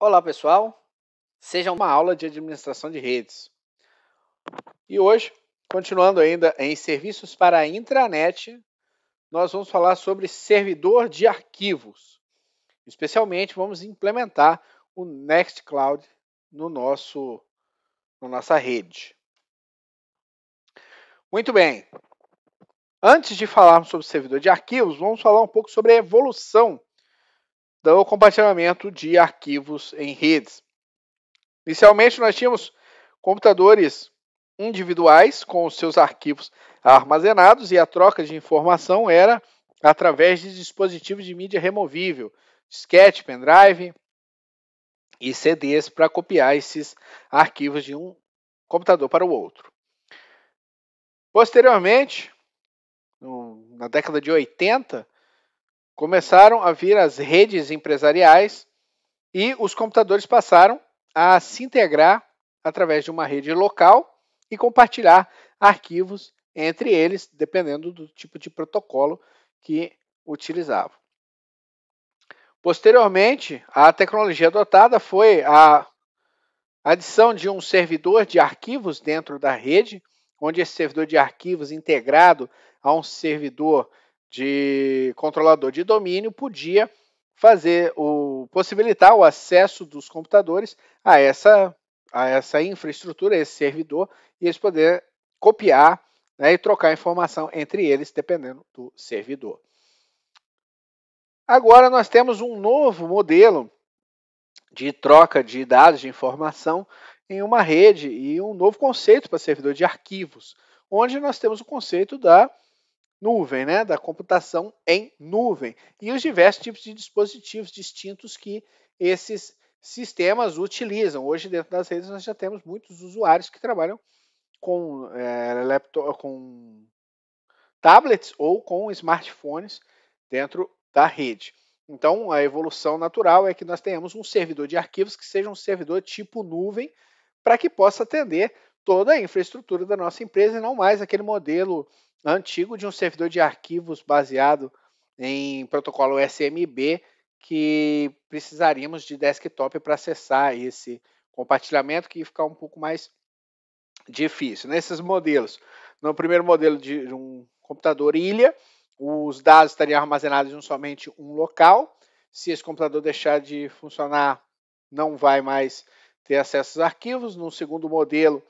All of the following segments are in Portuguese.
Olá, pessoal. Seja uma aula de administração de redes. E hoje, continuando ainda em serviços para a intranet, nós vamos falar sobre servidor de arquivos. Especialmente vamos implementar o Nextcloud no nosso na nossa rede. Muito bem. Antes de falarmos sobre servidor de arquivos, vamos falar um pouco sobre a evolução do compartilhamento de arquivos em redes. Inicialmente, nós tínhamos computadores individuais com seus arquivos armazenados e a troca de informação era através de dispositivos de mídia removível, disquete, pendrive e CDs para copiar esses arquivos de um computador para o outro. Posteriormente, na década de 80, Começaram a vir as redes empresariais e os computadores passaram a se integrar através de uma rede local e compartilhar arquivos entre eles, dependendo do tipo de protocolo que utilizavam. Posteriormente, a tecnologia adotada foi a adição de um servidor de arquivos dentro da rede, onde esse servidor de arquivos integrado a um servidor de controlador de domínio podia fazer o possibilitar o acesso dos computadores a essa a essa infraestrutura, a esse servidor e eles poder copiar né, e trocar informação entre eles dependendo do servidor. Agora nós temos um novo modelo de troca de dados de informação em uma rede e um novo conceito para servidor de arquivos, onde nós temos o conceito da nuvem, né? da computação em nuvem, e os diversos tipos de dispositivos distintos que esses sistemas utilizam. Hoje, dentro das redes, nós já temos muitos usuários que trabalham com, é, eh, laptop, com tablets ou com smartphones dentro da rede. Então, a evolução natural é que nós tenhamos um servidor de arquivos que seja um servidor tipo nuvem para que possa atender toda a infraestrutura da nossa empresa e não mais aquele modelo antigo de um servidor de arquivos baseado em protocolo SMB que precisaríamos de desktop para acessar esse compartilhamento que ia ficar um pouco mais difícil. Nesses modelos, no primeiro modelo de um computador ilha, os dados estariam armazenados em somente um local. Se esse computador deixar de funcionar, não vai mais ter acesso aos arquivos. No segundo modelo,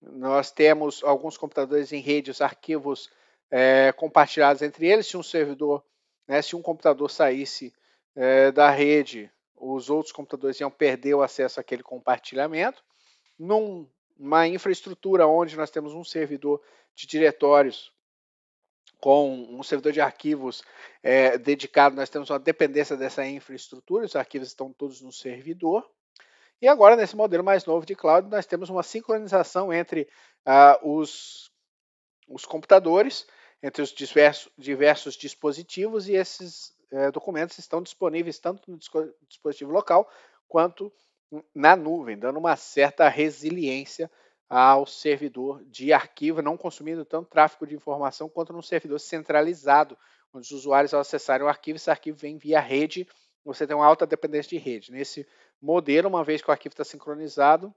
nós temos alguns computadores em redes, arquivos é, compartilhados entre eles. Se um servidor, né, se um computador saísse é, da rede, os outros computadores iam perder o acesso àquele compartilhamento. Numa infraestrutura onde nós temos um servidor de diretórios com um servidor de arquivos é, dedicado, nós temos uma dependência dessa infraestrutura, os arquivos estão todos no servidor. E agora, nesse modelo mais novo de cloud, nós temos uma sincronização entre ah, os, os computadores, entre os diversos, diversos dispositivos, e esses eh, documentos estão disponíveis tanto no dispositivo local quanto na nuvem, dando uma certa resiliência ao servidor de arquivo, não consumindo tanto tráfego de informação quanto num servidor centralizado, onde os usuários, ao acessarem o arquivo, esse arquivo vem via rede, você tem uma alta dependência de rede. Nesse modelo, uma vez que o arquivo está sincronizado,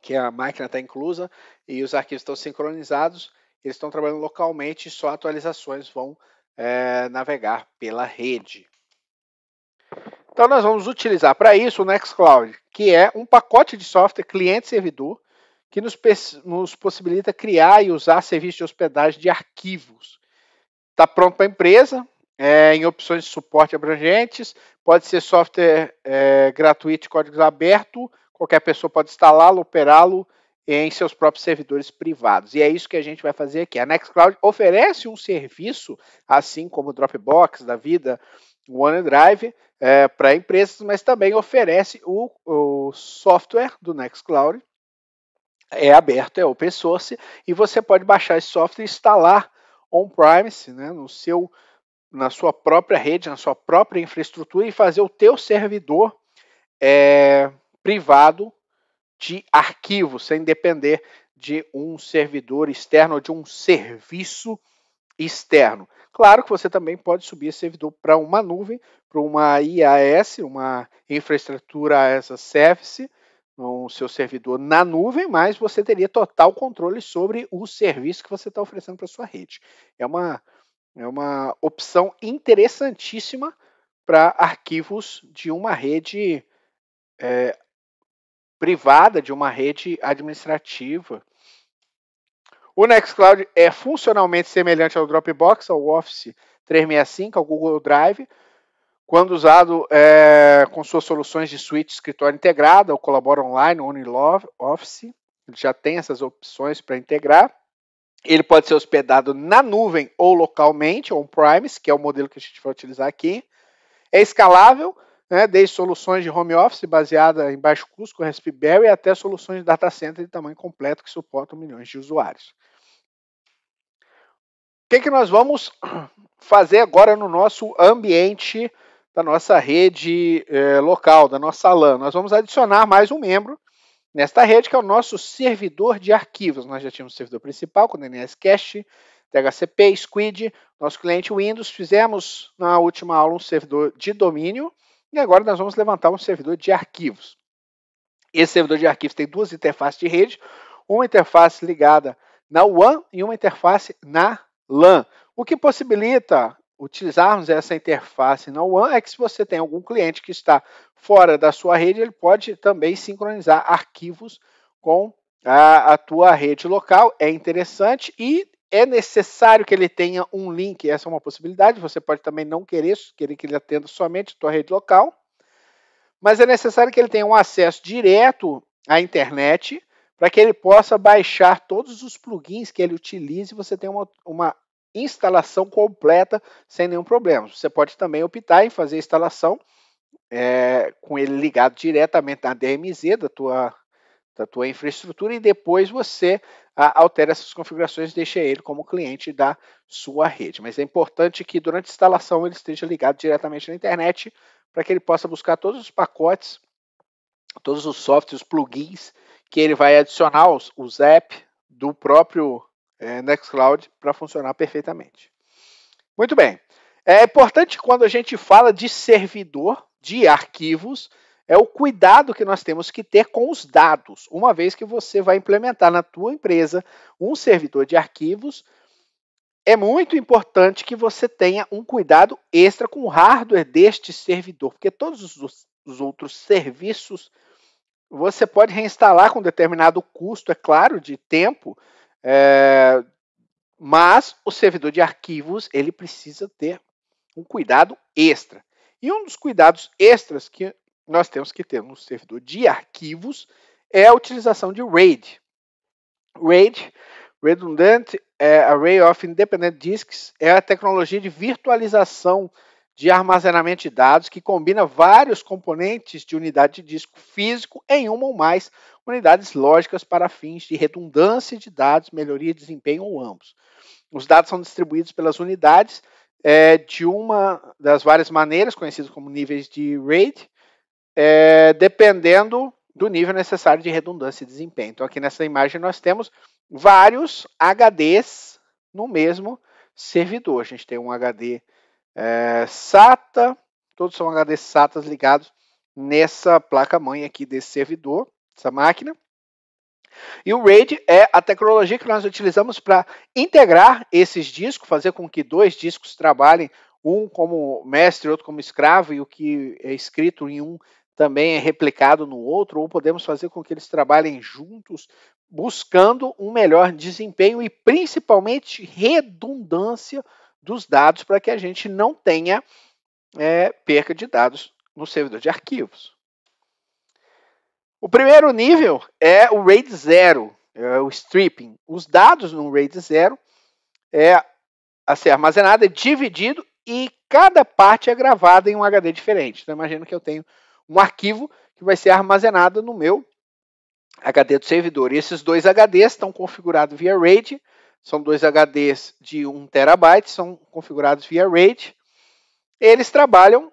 que a máquina está inclusa e os arquivos estão sincronizados, eles estão trabalhando localmente e só atualizações vão é, navegar pela rede. Então, nós vamos utilizar para isso o Nextcloud, que é um pacote de software cliente-servidor que nos, nos, possibilita criar e usar serviços de hospedagem de arquivos. Está pronto para a empresa, é, em opções de suporte abrangentes, pode ser software é, gratuito código aberto, qualquer pessoa pode instalá-lo, operá-lo em seus próprios servidores privados. E é isso que a gente vai fazer aqui. A Nextcloud oferece um serviço, assim como o Dropbox da vida, o OneDrive, é, para empresas, mas também oferece o, o software do Nextcloud. É aberto, é open source, e você pode baixar esse software e instalar on-premise, né, no seu na sua própria rede, na sua própria infraestrutura e fazer o teu servidor é, privado de arquivo, sem depender de um servidor externo ou de um serviço externo. Claro que você também pode subir esse servidor para uma nuvem, para uma IaaS, uma infraestrutura as a service, o seu servidor na nuvem, mas você teria total controle sobre o serviço que você está oferecendo para sua rede. É uma é uma opção interessantíssima para arquivos de uma rede é, privada, de uma rede administrativa. O Nextcloud é funcionalmente semelhante ao Dropbox, ao Office 365, ao Google Drive, quando usado é, com suas soluções de suíte escritório integrada, o Colabora Online, o Unilove Office, ele já tem essas opções para integrar. Ele pode ser hospedado na nuvem ou localmente, on-premise, que é o modelo que a gente vai utilizar aqui. É escalável, né, desde soluções de home office baseada em baixo custo com Raspberry até soluções de data center de tamanho completo que suportam milhões de usuários. O que, que nós vamos fazer agora no nosso ambiente da nossa rede eh, local, da nossa LAN? Nós vamos adicionar mais um membro nesta rede, que é o nosso servidor de arquivos. Nós já tínhamos o servidor principal, com DNS Cache, DHCP, Squid, nosso cliente Windows. Fizemos na última aula um servidor de domínio e agora nós vamos levantar um servidor de arquivos. Esse servidor de arquivos tem duas interfaces de rede, uma interface ligada na WAN e uma interface na LAN, o que possibilita utilizarmos essa interface na WAN é que se você tem algum cliente que está fora da sua rede, ele pode também sincronizar arquivos com a, a tua rede local. É interessante e é necessário que ele tenha um link. Essa é uma possibilidade. Você pode também não querer, querer que ele atenda somente a tua rede local. Mas é necessário que ele tenha um acesso direto à internet para que ele possa baixar todos os plugins que ele utilize. Você tem uma, uma instalação completa sem nenhum problema. Você pode também optar em fazer a instalação é, com ele ligado diretamente na DMZ da tua, da tua infraestrutura e depois você a, altera essas configurações e deixa ele como cliente da sua rede. Mas é importante que durante a instalação ele esteja ligado diretamente na internet para que ele possa buscar todos os pacotes, todos os softwares, os plugins que ele vai adicionar, os, os apps do próprio é, Nextcloud para funcionar perfeitamente. Muito bem. É importante quando a gente fala de servidor de arquivos, é o cuidado que nós temos que ter com os dados, uma vez que você vai implementar na tua empresa um servidor de arquivos, é muito importante que você tenha um cuidado extra com o hardware deste servidor, porque todos os, os outros serviços você pode reinstalar com determinado custo, é claro, de tempo, é, mas o servidor de arquivos ele precisa ter um cuidado extra. E um dos cuidados extras que nós temos que ter no servidor de arquivos é a utilização de RAID. RAID, redundante é Array of Independent Disks, é a tecnologia de virtualização de armazenamento de dados que combina vários componentes de unidade de disco físico em uma ou mais unidades lógicas para fins de redundância de dados, melhoria de desempenho ou ambos. Os dados são distribuídos pelas unidades é, de uma das várias maneiras, conhecidas como níveis de RAID, é, dependendo do nível necessário de redundância e desempenho. Então, aqui nessa imagem nós temos vários HDs no mesmo servidor. A gente tem um HD é, SATA, todos são HD SATAs ligados nessa placa-mãe aqui desse servidor, dessa máquina. E o RAID é a tecnologia que nós utilizamos para integrar esses discos, fazer com que dois discos trabalhem, um como mestre, outro como escravo, e o que é escrito em um também é replicado no outro, ou podemos fazer com que eles trabalhem juntos, buscando um melhor desempenho e principalmente redundância dos dados para que a gente não tenha é, perca de dados no servidor de arquivos. O primeiro nível é o RAID 0, é o stripping. Os dados no RAID 0 é a ser armazenado, é dividido e cada parte é gravada em um HD diferente. Então, imagino que eu tenho um arquivo que vai ser armazenado no meu HD do servidor. E esses dois HDs estão configurados via RAID são dois HDs de 1 terabyte, são configurados via RAID. Eles trabalham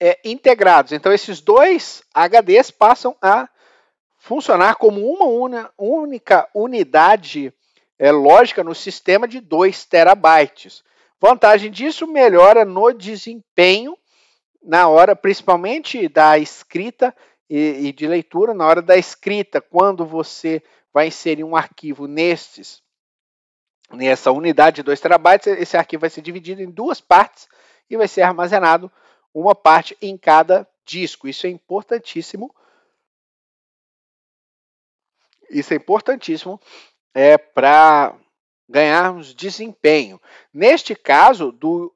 é, integrados. Então, esses dois HDs passam a funcionar como uma una, única unidade é, lógica no sistema de 2 terabytes. Vantagem disso, melhora no desempenho na hora, principalmente da escrita e, e de leitura. Na hora da escrita, quando você vai inserir um arquivo nestes nessa unidade de 2 terabytes, esse arquivo vai ser dividido em duas partes e vai ser armazenado uma parte em cada disco. Isso é importantíssimo. Isso é importantíssimo é, para ganharmos desempenho. Neste caso do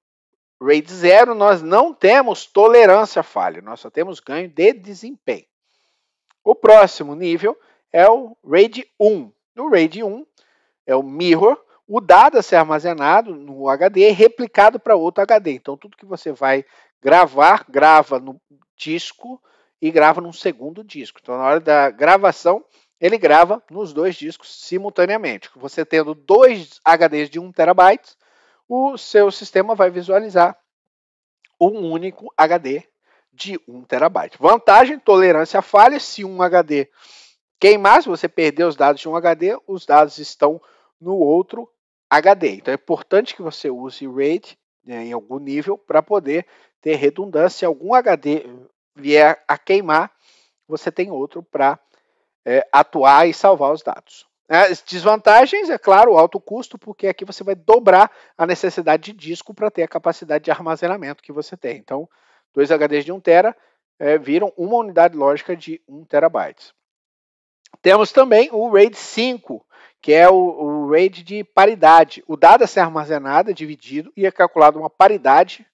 RAID 0, nós não temos tolerância à falha, nós só temos ganho de desempenho. O próximo nível é o RAID 1. No RAID 1 é o mirror, o dado a ser armazenado no HD é replicado para outro HD. Então, tudo que você vai gravar, grava no disco e grava num segundo disco. Então, na hora da gravação, ele grava nos dois discos simultaneamente. Você tendo dois HDs de 1 terabyte, o seu sistema vai visualizar um único HD de 1 terabyte. Vantagem, tolerância a falha Se um HD queimar, se você perder os dados de um HD, os dados estão no outro HD. Então é importante que você use RAID né, em algum nível para poder ter redundância. Se algum HD vier a queimar, você tem outro para é, atuar e salvar os dados. É, as desvantagens, é claro, o alto custo, porque aqui você vai dobrar a necessidade de disco para ter a capacidade de armazenamento que você tem. Então, dois HDs de 1 tera é, viram uma unidade lógica de 1 terabyte. Temos também o RAID 5, que é o, o RAID de paridade. O dado a ser armazenado, é dividido, e é calculado uma paridade,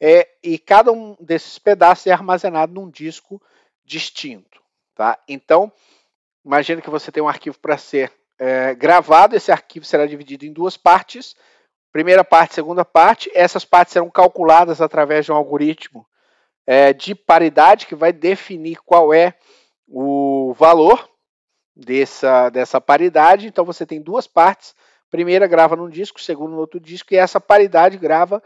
é, e cada um desses pedaços é armazenado num disco distinto. Tá? Então, imagina que você tem um arquivo para ser é, gravado, esse arquivo será dividido em duas partes, primeira parte, segunda parte, essas partes serão calculadas através de um algoritmo é, de paridade que vai definir qual é o valor dessa, dessa paridade. Então você tem duas partes. Primeira grava num disco, segundo no outro disco, e essa paridade grava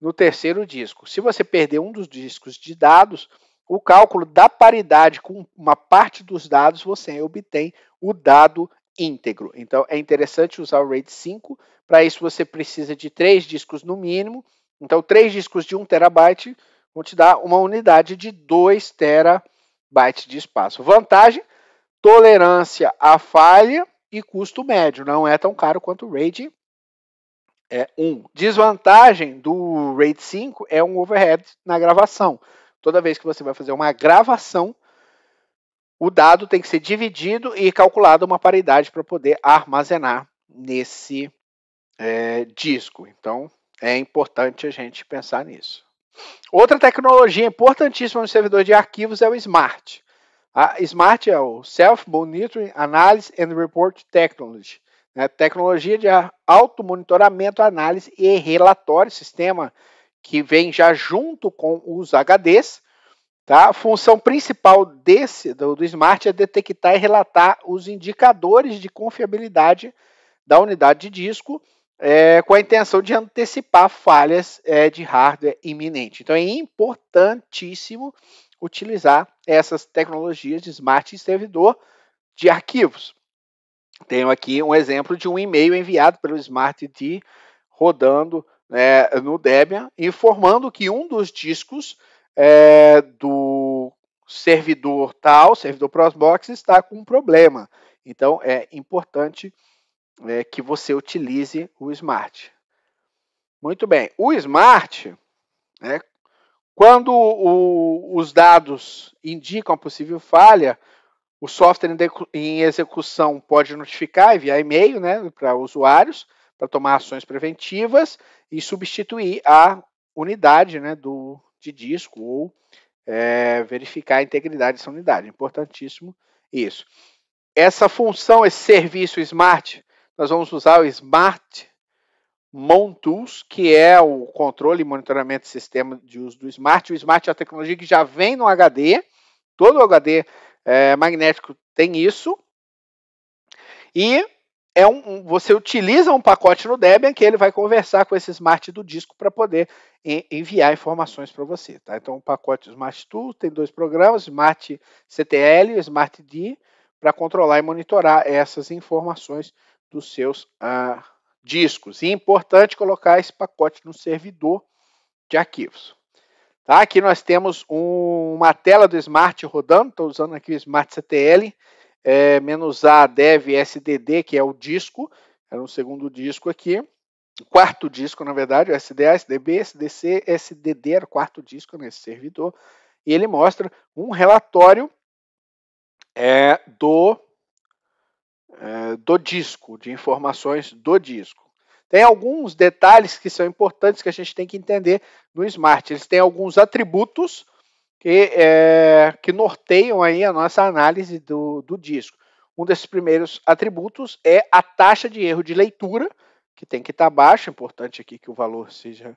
no terceiro disco. Se você perder um dos discos de dados, o cálculo da paridade com uma parte dos dados, você obtém o dado íntegro. Então é interessante usar o RAID 5. Para isso você precisa de três discos no mínimo. Então três discos de 1 terabyte vão te dar uma unidade de 2 terabytes de espaço. Vantagem tolerância à falha e custo médio. Não é tão caro quanto o RAID é, 1. Desvantagem do RAID 5 é um overhead na gravação. Toda vez que você vai fazer uma gravação, o dado tem que ser dividido e calculado uma paridade para poder armazenar nesse é, disco. Então, é importante a gente pensar nisso. Outra tecnologia importantíssima no servidor de arquivos é o Smart. A SMART é o Self Monitoring Analysis and Report Technology, né? tecnologia de automonitoramento, análise e relatório, sistema que vem já junto com os HDs. Tá? A função principal desse do, do Smart é detectar e relatar os indicadores de confiabilidade da unidade de disco, é, com a intenção de antecipar falhas é, de hardware iminente. Então é importantíssimo utilizar essas tecnologias de smart servidor de arquivos. Tenho aqui um exemplo de um e-mail enviado pelo SmartD rodando né, no Debian, informando que um dos discos é, do servidor tal, servidor Prosbox, está com um problema. Então é importante é, que você utilize o Smart. Muito bem, o Smart, né, quando o, os dados indicam a possível falha, o software em execução pode notificar, enviar e-mail né, para usuários, para tomar ações preventivas e substituir a unidade né, do, de disco ou é, verificar a integridade dessa unidade. Importantíssimo isso. Essa função, esse serviço Smart, nós vamos usar o Smart MonTools, que é o controle e monitoramento de sistema de uso do Smart. O Smart é a tecnologia que já vem no HD, todo o HD é, magnético tem isso. E é um, você utiliza um pacote no Debian que ele vai conversar com esse smart do disco para poder enviar informações para você. Tá? Então, o pacote Smart tools tem dois programas, Smart CTL e Smart D, para controlar e monitorar essas informações dos seus ah, discos. E é importante colocar esse pacote no servidor de arquivos. Tá? Aqui nós temos um, uma tela do Smart rodando, estou usando aqui o Smart CTL, é, menos A, dev, SDD, que é o disco, era um segundo disco aqui, quarto disco, na verdade, o SDA, SDB, SDC, SDD, era o quarto disco nesse servidor, e ele mostra um relatório é, do é, do disco, de informações do disco. Tem alguns detalhes que são importantes que a gente tem que entender no Smart. Eles têm alguns atributos que, é, que norteiam aí a nossa análise do, do disco. Um desses primeiros atributos é a taxa de erro de leitura, que tem que estar tá baixa. É importante aqui que o valor seja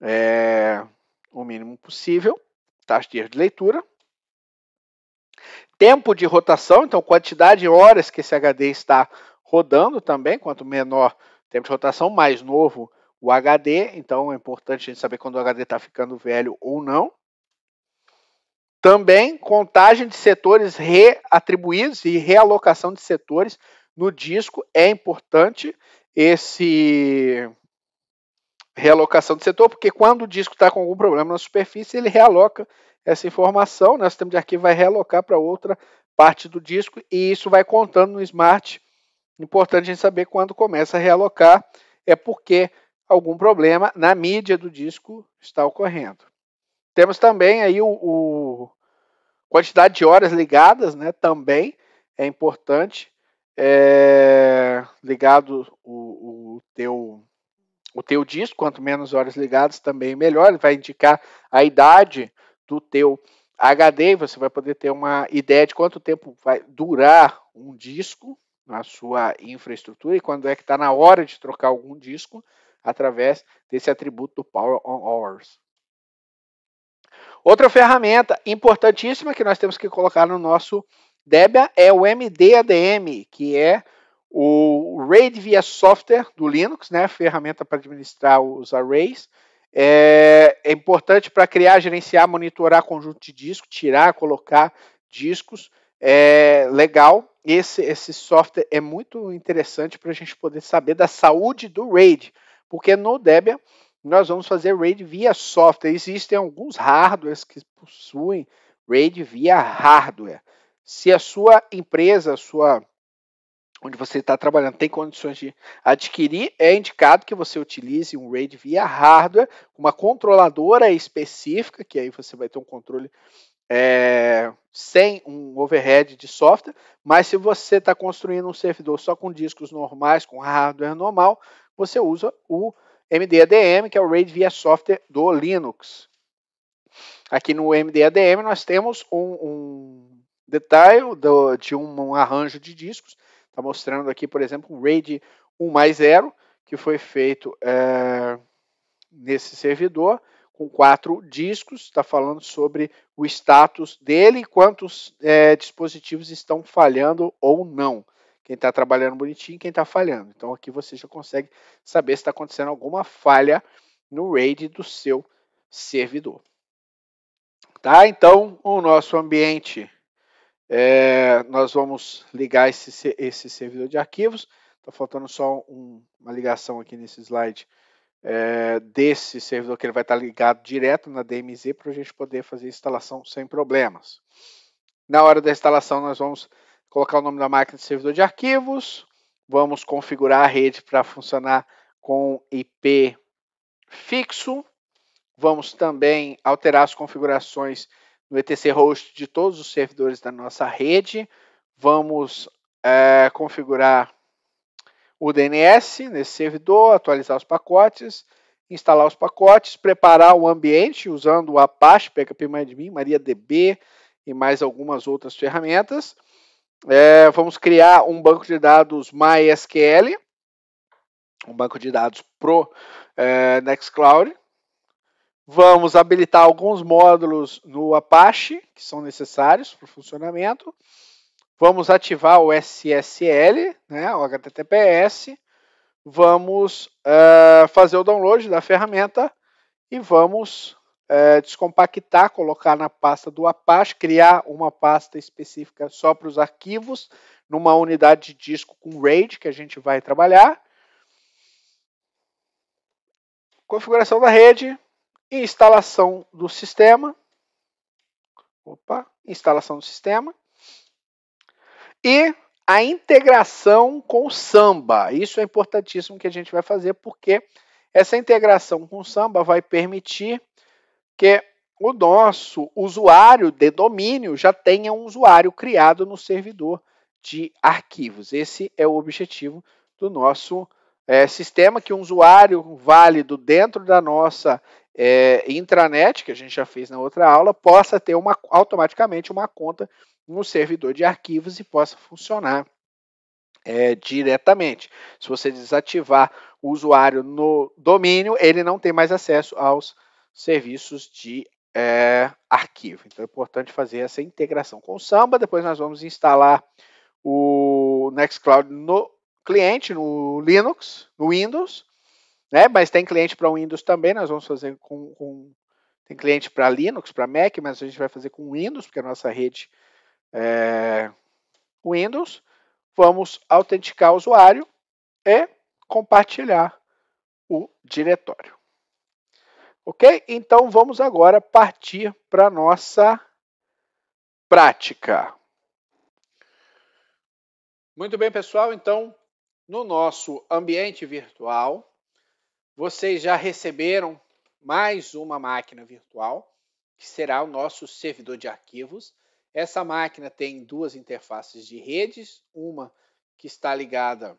é, o mínimo possível. Taxa de erro de leitura tempo de rotação, então quantidade de horas que esse HD está rodando também, quanto menor o tempo de rotação, mais novo o HD, então é importante a gente saber quando o HD está ficando velho ou não. Também contagem de setores reatribuídos e realocação de setores no disco é importante esse realocação de setor, porque quando o disco está com algum problema na superfície, ele realoca essa informação, né? o sistema de arquivo vai realocar para outra parte do disco e isso vai contando no smart. Importante a gente saber quando começa a realocar, é porque algum problema na mídia do disco está ocorrendo. Temos também aí o, o quantidade de horas ligadas, né? Também é importante. É, ligado o, o, teu o teu disco, quanto menos horas ligadas também melhor, ele vai indicar a idade do teu HD e você vai poder ter uma ideia de quanto tempo vai durar um disco na sua infraestrutura e quando é que está na hora de trocar algum disco através desse atributo do Power on Hours. Outra ferramenta importantíssima que nós temos que colocar no nosso Debian é o MDADM, que é o RAID via software do Linux, né? Ferramenta para administrar os arrays. É, é importante para criar, gerenciar, monitorar conjunto de disco, tirar, colocar discos. É legal. Esse, esse software é muito interessante para a gente poder saber da saúde do RAID, porque no Debian nós vamos fazer RAID via software. Existem alguns hardwares que possuem RAID via hardware. Se a sua empresa, a sua onde você está trabalhando tem condições de adquirir, é indicado que você utilize um RAID via hardware, uma controladora específica, que aí você vai ter um controle é, sem um overhead de software, mas se você está construindo um servidor só com discos normais, com hardware normal, você usa o MDADM, que é o RAID via software do Linux. Aqui no MDADM nós temos um, um detalhe do, de um, um arranjo de discos Está mostrando aqui, por exemplo, um RAID 1 mais 0, que foi feito é, nesse servidor, com quatro discos, está falando sobre o status dele e quantos é, dispositivos estão falhando ou não. Quem está trabalhando bonitinho e quem está falhando. Então aqui você já consegue saber se está acontecendo alguma falha no RAID do seu servidor. Tá? Então o nosso ambiente é, nós vamos ligar esse, esse servidor de arquivos. Está faltando só um, uma ligação aqui nesse slide é, desse servidor que ele vai estar tá ligado direto na DMZ para a gente poder fazer a instalação sem problemas. Na hora da instalação, nós vamos colocar o nome da máquina de servidor de arquivos, vamos configurar a rede para funcionar com IP fixo, vamos também alterar as configurações no etc host de todos os servidores da nossa rede. Vamos é, configurar o DNS nesse servidor, atualizar os pacotes, instalar os pacotes, preparar o ambiente usando o Apache, PHPMyAdmin, MariaDB e mais algumas outras ferramentas. É, vamos criar um banco de dados MySQL, um banco de dados pro é, Nextcloud, Vamos habilitar alguns módulos no Apache que são necessários para o funcionamento. Vamos ativar o SSL, né, o HTTPS. Vamos uh, fazer o download da ferramenta e vamos uh, descompactar, colocar na pasta do Apache, criar uma pasta específica só para os arquivos, numa unidade de disco com RAID que a gente vai trabalhar. Configuração da rede, instalação do sistema. Opa, instalação do sistema. E a integração com o samba. Isso é importantíssimo que a gente vai fazer, porque essa integração com o samba vai permitir que o nosso usuário de domínio já tenha um usuário criado no servidor de arquivos. Esse é o objetivo do nosso é, sistema, que um usuário válido dentro da nossa é, intranet, que a gente já fez na outra aula, possa ter uma, automaticamente uma conta no servidor de arquivos e possa funcionar é, diretamente. Se você desativar o usuário no domínio, ele não tem mais acesso aos serviços de é, arquivo. Então é importante fazer essa integração com o Samba. Depois nós vamos instalar o Nextcloud no cliente, no Linux, no Windows né? Mas tem cliente para Windows também, nós vamos fazer com, com tem cliente para Linux, para Mac, mas a gente vai fazer com Windows, porque a nossa rede é Windows. Vamos autenticar o usuário e compartilhar o diretório. Ok? Então vamos agora partir para nossa prática. Muito bem, pessoal. Então, no nosso ambiente virtual, vocês já receberam mais uma máquina virtual, que será o nosso servidor de arquivos. Essa máquina tem duas interfaces de redes, uma que está ligada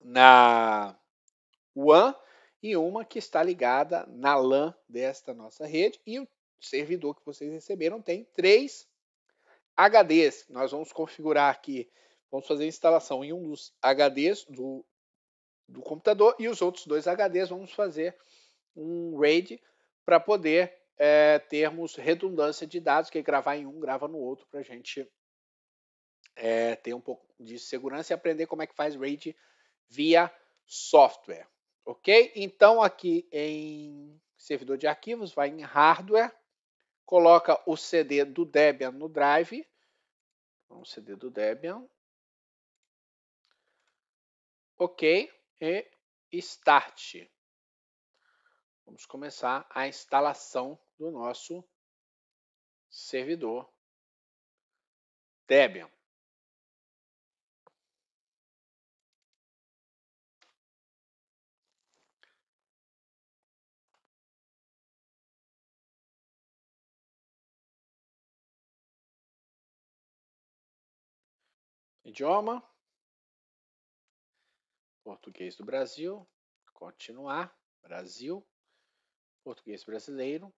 na WAN e uma que está ligada na LAN desta nossa rede. E o servidor que vocês receberam tem três HDs. Nós vamos configurar aqui, vamos fazer a instalação em um dos HDs do do computador e os outros dois HDs vamos fazer um RAID para poder é, termos redundância de dados, que é gravar em um, grava no outro, para a gente é, ter um pouco de segurança e aprender como é que faz RAID via software. Ok? Então, aqui em servidor de arquivos, vai em hardware, coloca o CD do Debian no drive, um CD do Debian, ok, e Start. Vamos começar a instalação do nosso servidor Debian. Idioma, português do Brasil, continuar, Brasil, português brasileiro.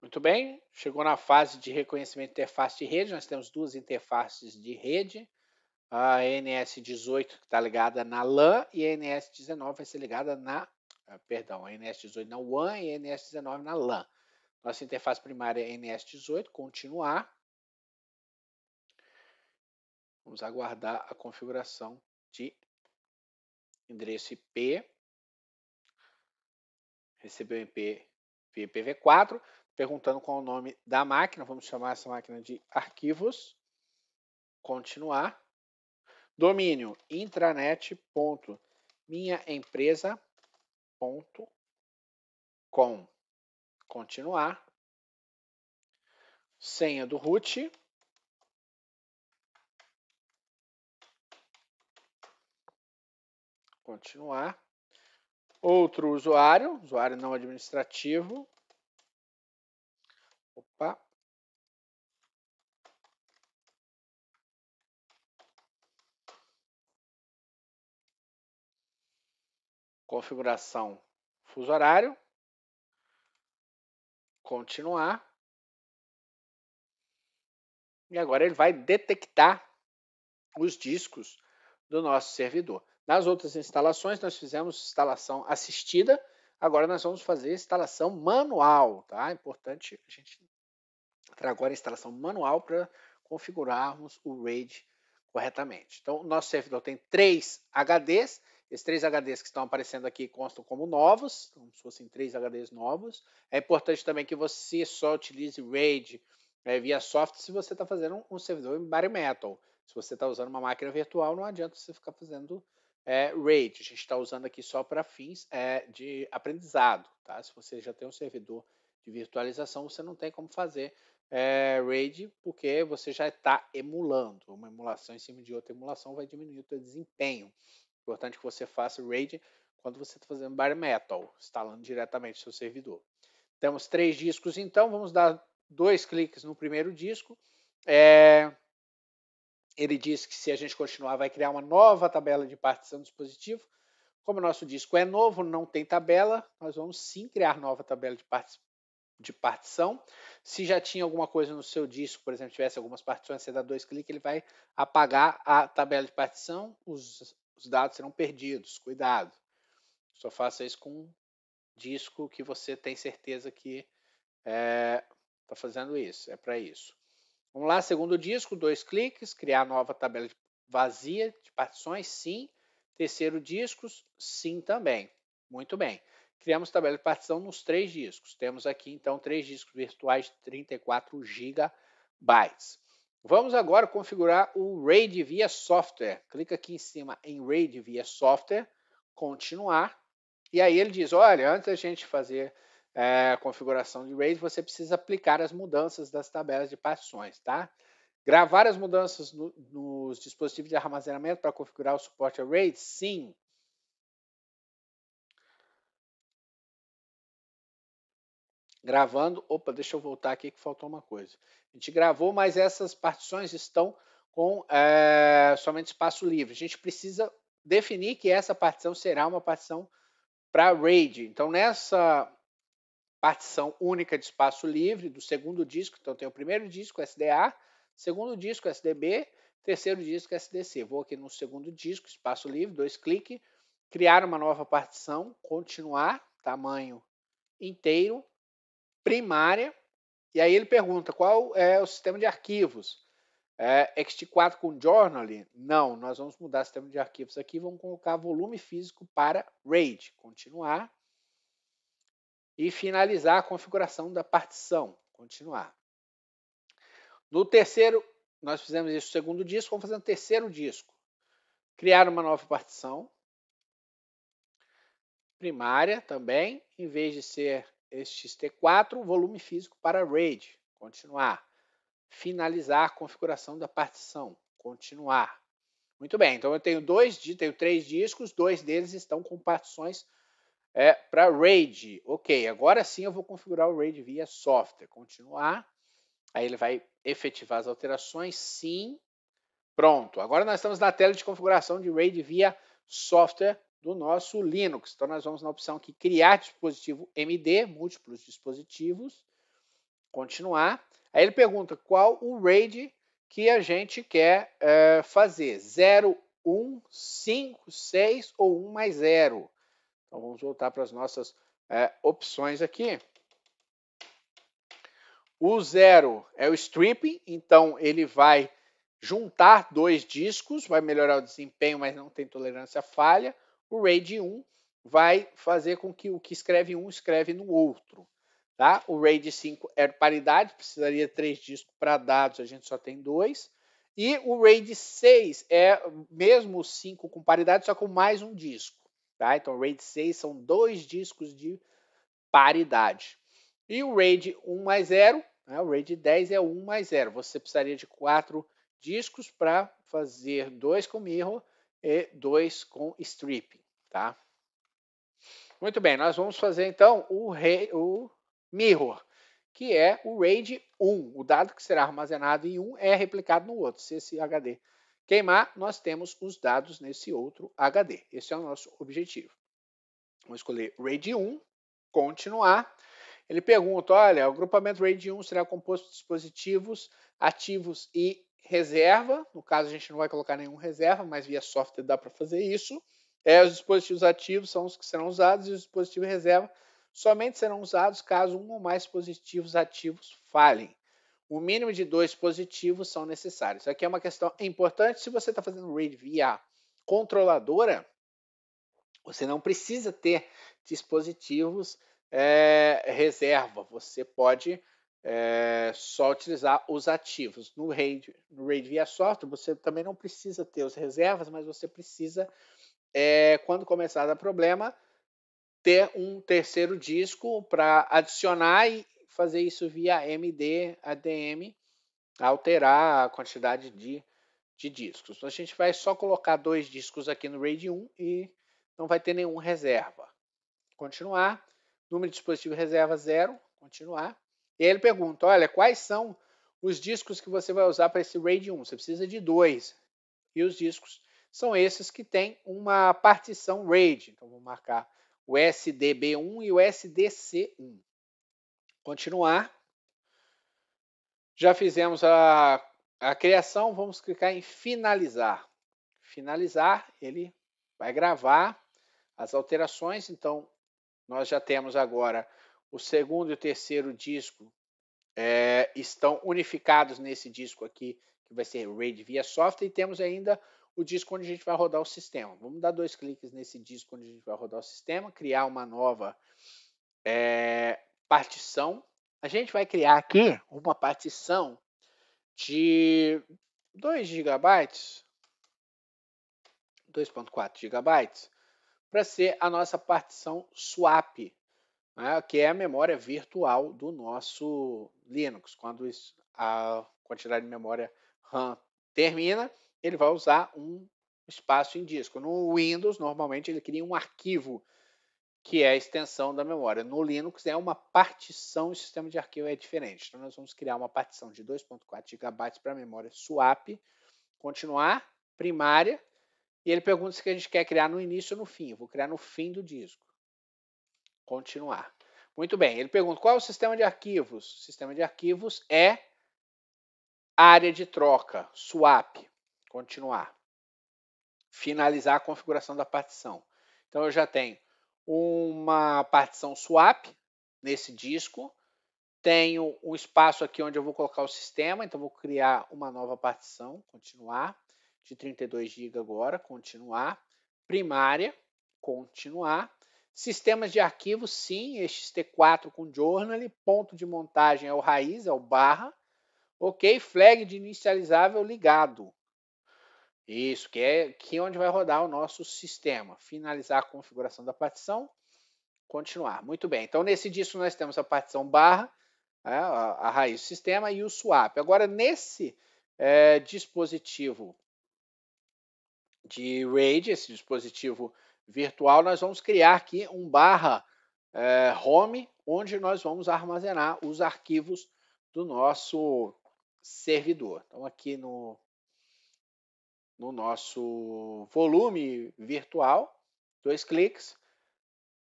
Muito bem, chegou na fase de reconhecimento de interface de rede, nós temos duas interfaces de rede, a NS18 que está ligada na LAN e a NS19 vai ser ligada na, ah, perdão, a NS18 na WAN e a NS19 na LAN. Nossa interface primária é NS18, continuar, Vamos aguardar a configuração de endereço IP. Recebeu IP IPv4, perguntando qual o nome da máquina. Vamos chamar essa máquina de arquivos. Continuar. Domínio intranet.minhaempresa.com. Continuar. Senha do root. Continuar. Outro usuário, usuário não administrativo. Opa. Configuração fuso horário. Continuar. E agora ele vai detectar os discos do nosso servidor. Nas outras instalações, nós fizemos instalação assistida, agora nós vamos fazer instalação manual, tá? É importante a gente agora instalação manual para configurarmos o RAID corretamente. Então, o nosso servidor tem três HDs, esses três HDs que estão aparecendo aqui constam como novos, como se fossem três HDs novos. É importante também que você só utilize RAID é, via software se você está fazendo um, servidor em bare metal. Se você está usando uma máquina virtual, não adianta você ficar fazendo é, RAID. A gente está usando aqui só para fins é, de aprendizado. Tá? Se você já tem um servidor de virtualização, você não tem como fazer é, RAID porque você já está emulando. Uma emulação em cima de outra emulação vai diminuir o seu desempenho. Importante que você faça RAID quando você está fazendo bare metal, instalando diretamente o seu servidor. Temos três discos, então vamos dar dois cliques no primeiro disco. É, ele disse que se a gente continuar, vai criar uma nova tabela de partição do dispositivo. Como o nosso disco é novo, não tem tabela, nós vamos sim criar nova tabela de, parti de partição. Se já tinha alguma coisa no seu disco, por exemplo, tivesse algumas partições, você dá dois cliques, ele vai apagar a tabela de partição, os, os dados serão perdidos. Cuidado. Só faça isso com um disco que você tem certeza que está eh, é, fazendo isso, é para isso. Vamos lá, segundo disco, dois cliques, criar nova tabela vazia de partições, sim. Terceiro disco, sim também. Muito bem. Criamos tabela de partição nos três discos. Temos aqui, então, três discos virtuais de 34 GB. Vamos agora configurar o RAID via software. Clica aqui em cima em RAID via software, continuar. E aí ele diz, olha, antes a gente fazer é, configuração de RAID, você precisa aplicar as mudanças das tabelas de partições, tá? Gravar as mudanças no, nos dispositivos de armazenamento para configurar o suporte a RAID? Sim. Gravando, opa, deixa eu voltar aqui que faltou uma coisa. A gente gravou, mas essas partições estão com é, somente espaço livre. A gente precisa definir que essa partição será uma partição para RAID. Então, nessa partição única de espaço livre do segundo disco. Então tem o primeiro disco, SDA, segundo disco, SDB, terceiro disco, SDC. Vou aqui no segundo disco, espaço livre, dois cliques, criar uma nova partição, continuar, tamanho inteiro, primária. E aí ele pergunta qual é o sistema de arquivos. É, XT4 com journal Não, nós vamos mudar o sistema de arquivos aqui, vamos colocar volume físico para RAID. Continuar e finalizar a configuração da partição. Continuar. No terceiro, nós fizemos isso no segundo disco, vamos fazer no terceiro disco. Criar uma nova partição. Primária também, em vez de ser este XT4, volume físico para RAID. Continuar. Finalizar a configuração da partição. Continuar. Muito bem, então eu tenho dois, tenho três discos, dois deles estão com partições é, para RAID. Ok, agora sim eu vou configurar o RAID via software. Continuar. Aí ele vai efetivar as alterações. Sim. Pronto. Agora nós estamos na tela de configuração de RAID via software do nosso Linux. Então nós vamos na opção aqui criar dispositivo MD, múltiplos dispositivos. Continuar. Aí ele pergunta qual o RAID que a gente quer eh, fazer. 0, 1, 5, 6 ou 1 mais 0. Então vamos voltar para as nossas é, opções aqui. O zero é o stripping, então ele vai juntar dois discos, vai melhorar o desempenho, mas não tem tolerância à falha. O RAID 1 vai fazer com que o que escreve um escreve no outro. Tá? O RAID 5 é paridade, precisaria três discos para dados, a gente só tem dois. E o RAID 6 é mesmo 5 com paridade, só com mais um disco. Tá? Então, RAID 6 são dois discos de paridade. E o RAID 1 mais 0, né? o RAID 10 é 1 mais 0. Você precisaria de quatro discos para fazer dois com mirror e dois com stripping. Tá? Muito bem, nós vamos fazer então o, o mirror, que é o RAID 1. O dado que será armazenado em um é replicado no outro, se esse HD Queimar, nós temos os dados nesse outro HD. Esse é o nosso objetivo. Vou escolher RAID 1, continuar. Ele pergunta, olha, o agrupamento RAID 1 será composto de dispositivos ativos e reserva. No caso, a gente não vai colocar nenhum reserva, mas via software dá para fazer isso. É, os dispositivos ativos são os que serão usados e os dispositivos reserva somente serão usados caso um ou mais dispositivos ativos falhem o mínimo de dois positivos são necessários. Isso aqui é uma questão é importante. Se você está fazendo read via controladora, você não precisa ter dispositivos é, reserva. Você pode é, só utilizar os ativos. No RAID, no RAID via software, você também não precisa ter os reservas, mas você precisa, é, quando começar a dar problema, ter um terceiro disco para adicionar e, fazer isso via MD, ADM, alterar a quantidade de, de discos. Então, a gente vai só colocar dois discos aqui no RAID 1 e não vai ter nenhum reserva. Continuar. Número de dispositivo reserva zero. Continuar. E aí ele pergunta: olha, quais são os discos que você vai usar para esse RAID 1? Você precisa de dois. E os discos são esses que têm uma partição RAID. Então, vou marcar o SDB1 e o SDC1 continuar. Já fizemos a, a criação, vamos clicar em finalizar. Finalizar, ele vai gravar as alterações, então nós já temos agora o segundo e o terceiro disco é, estão unificados nesse disco aqui, que vai ser RAID via software, e temos ainda o disco onde a gente vai rodar o sistema. Vamos dar dois cliques nesse disco onde a gente vai rodar o sistema, criar uma nova é, partição. A gente vai criar aqui uma partição de 2 GB, 2.4 GB, para ser a nossa partição swap, né, que é a memória virtual do nosso Linux. Quando a quantidade de memória RAM termina, ele vai usar um espaço em disco. No Windows, normalmente, ele cria um arquivo que é a extensão da memória. No Linux é uma partição, o sistema de arquivo é diferente. Então nós vamos criar uma partição de 2.4 GB para memória swap, continuar, primária, e ele pergunta se a gente quer criar no início ou no fim. Eu vou criar no fim do disco. Continuar. Muito bem, ele pergunta qual é o sistema de arquivos? O sistema de arquivos é área de troca, swap, continuar. Finalizar a configuração da partição. Então eu já tenho uma partição swap nesse disco, tenho um espaço aqui onde eu vou colocar o sistema, então vou criar uma nova partição, continuar, de 32 GB agora, continuar, primária, continuar, sistemas de arquivos sim, XT4 com journal, ponto de montagem é o raiz, é o barra, ok, flag de inicializável ligado, isso, que é aqui é onde vai rodar o nosso sistema. Finalizar a configuração da partição, continuar. Muito bem, então nesse disco nós temos a partição barra, né, a, a raiz do sistema e o swap. Agora, nesse é, dispositivo de RAID, esse dispositivo virtual, nós vamos criar aqui um barra é, home, onde nós vamos armazenar os arquivos do nosso servidor. Então, aqui no no nosso volume virtual, dois cliques.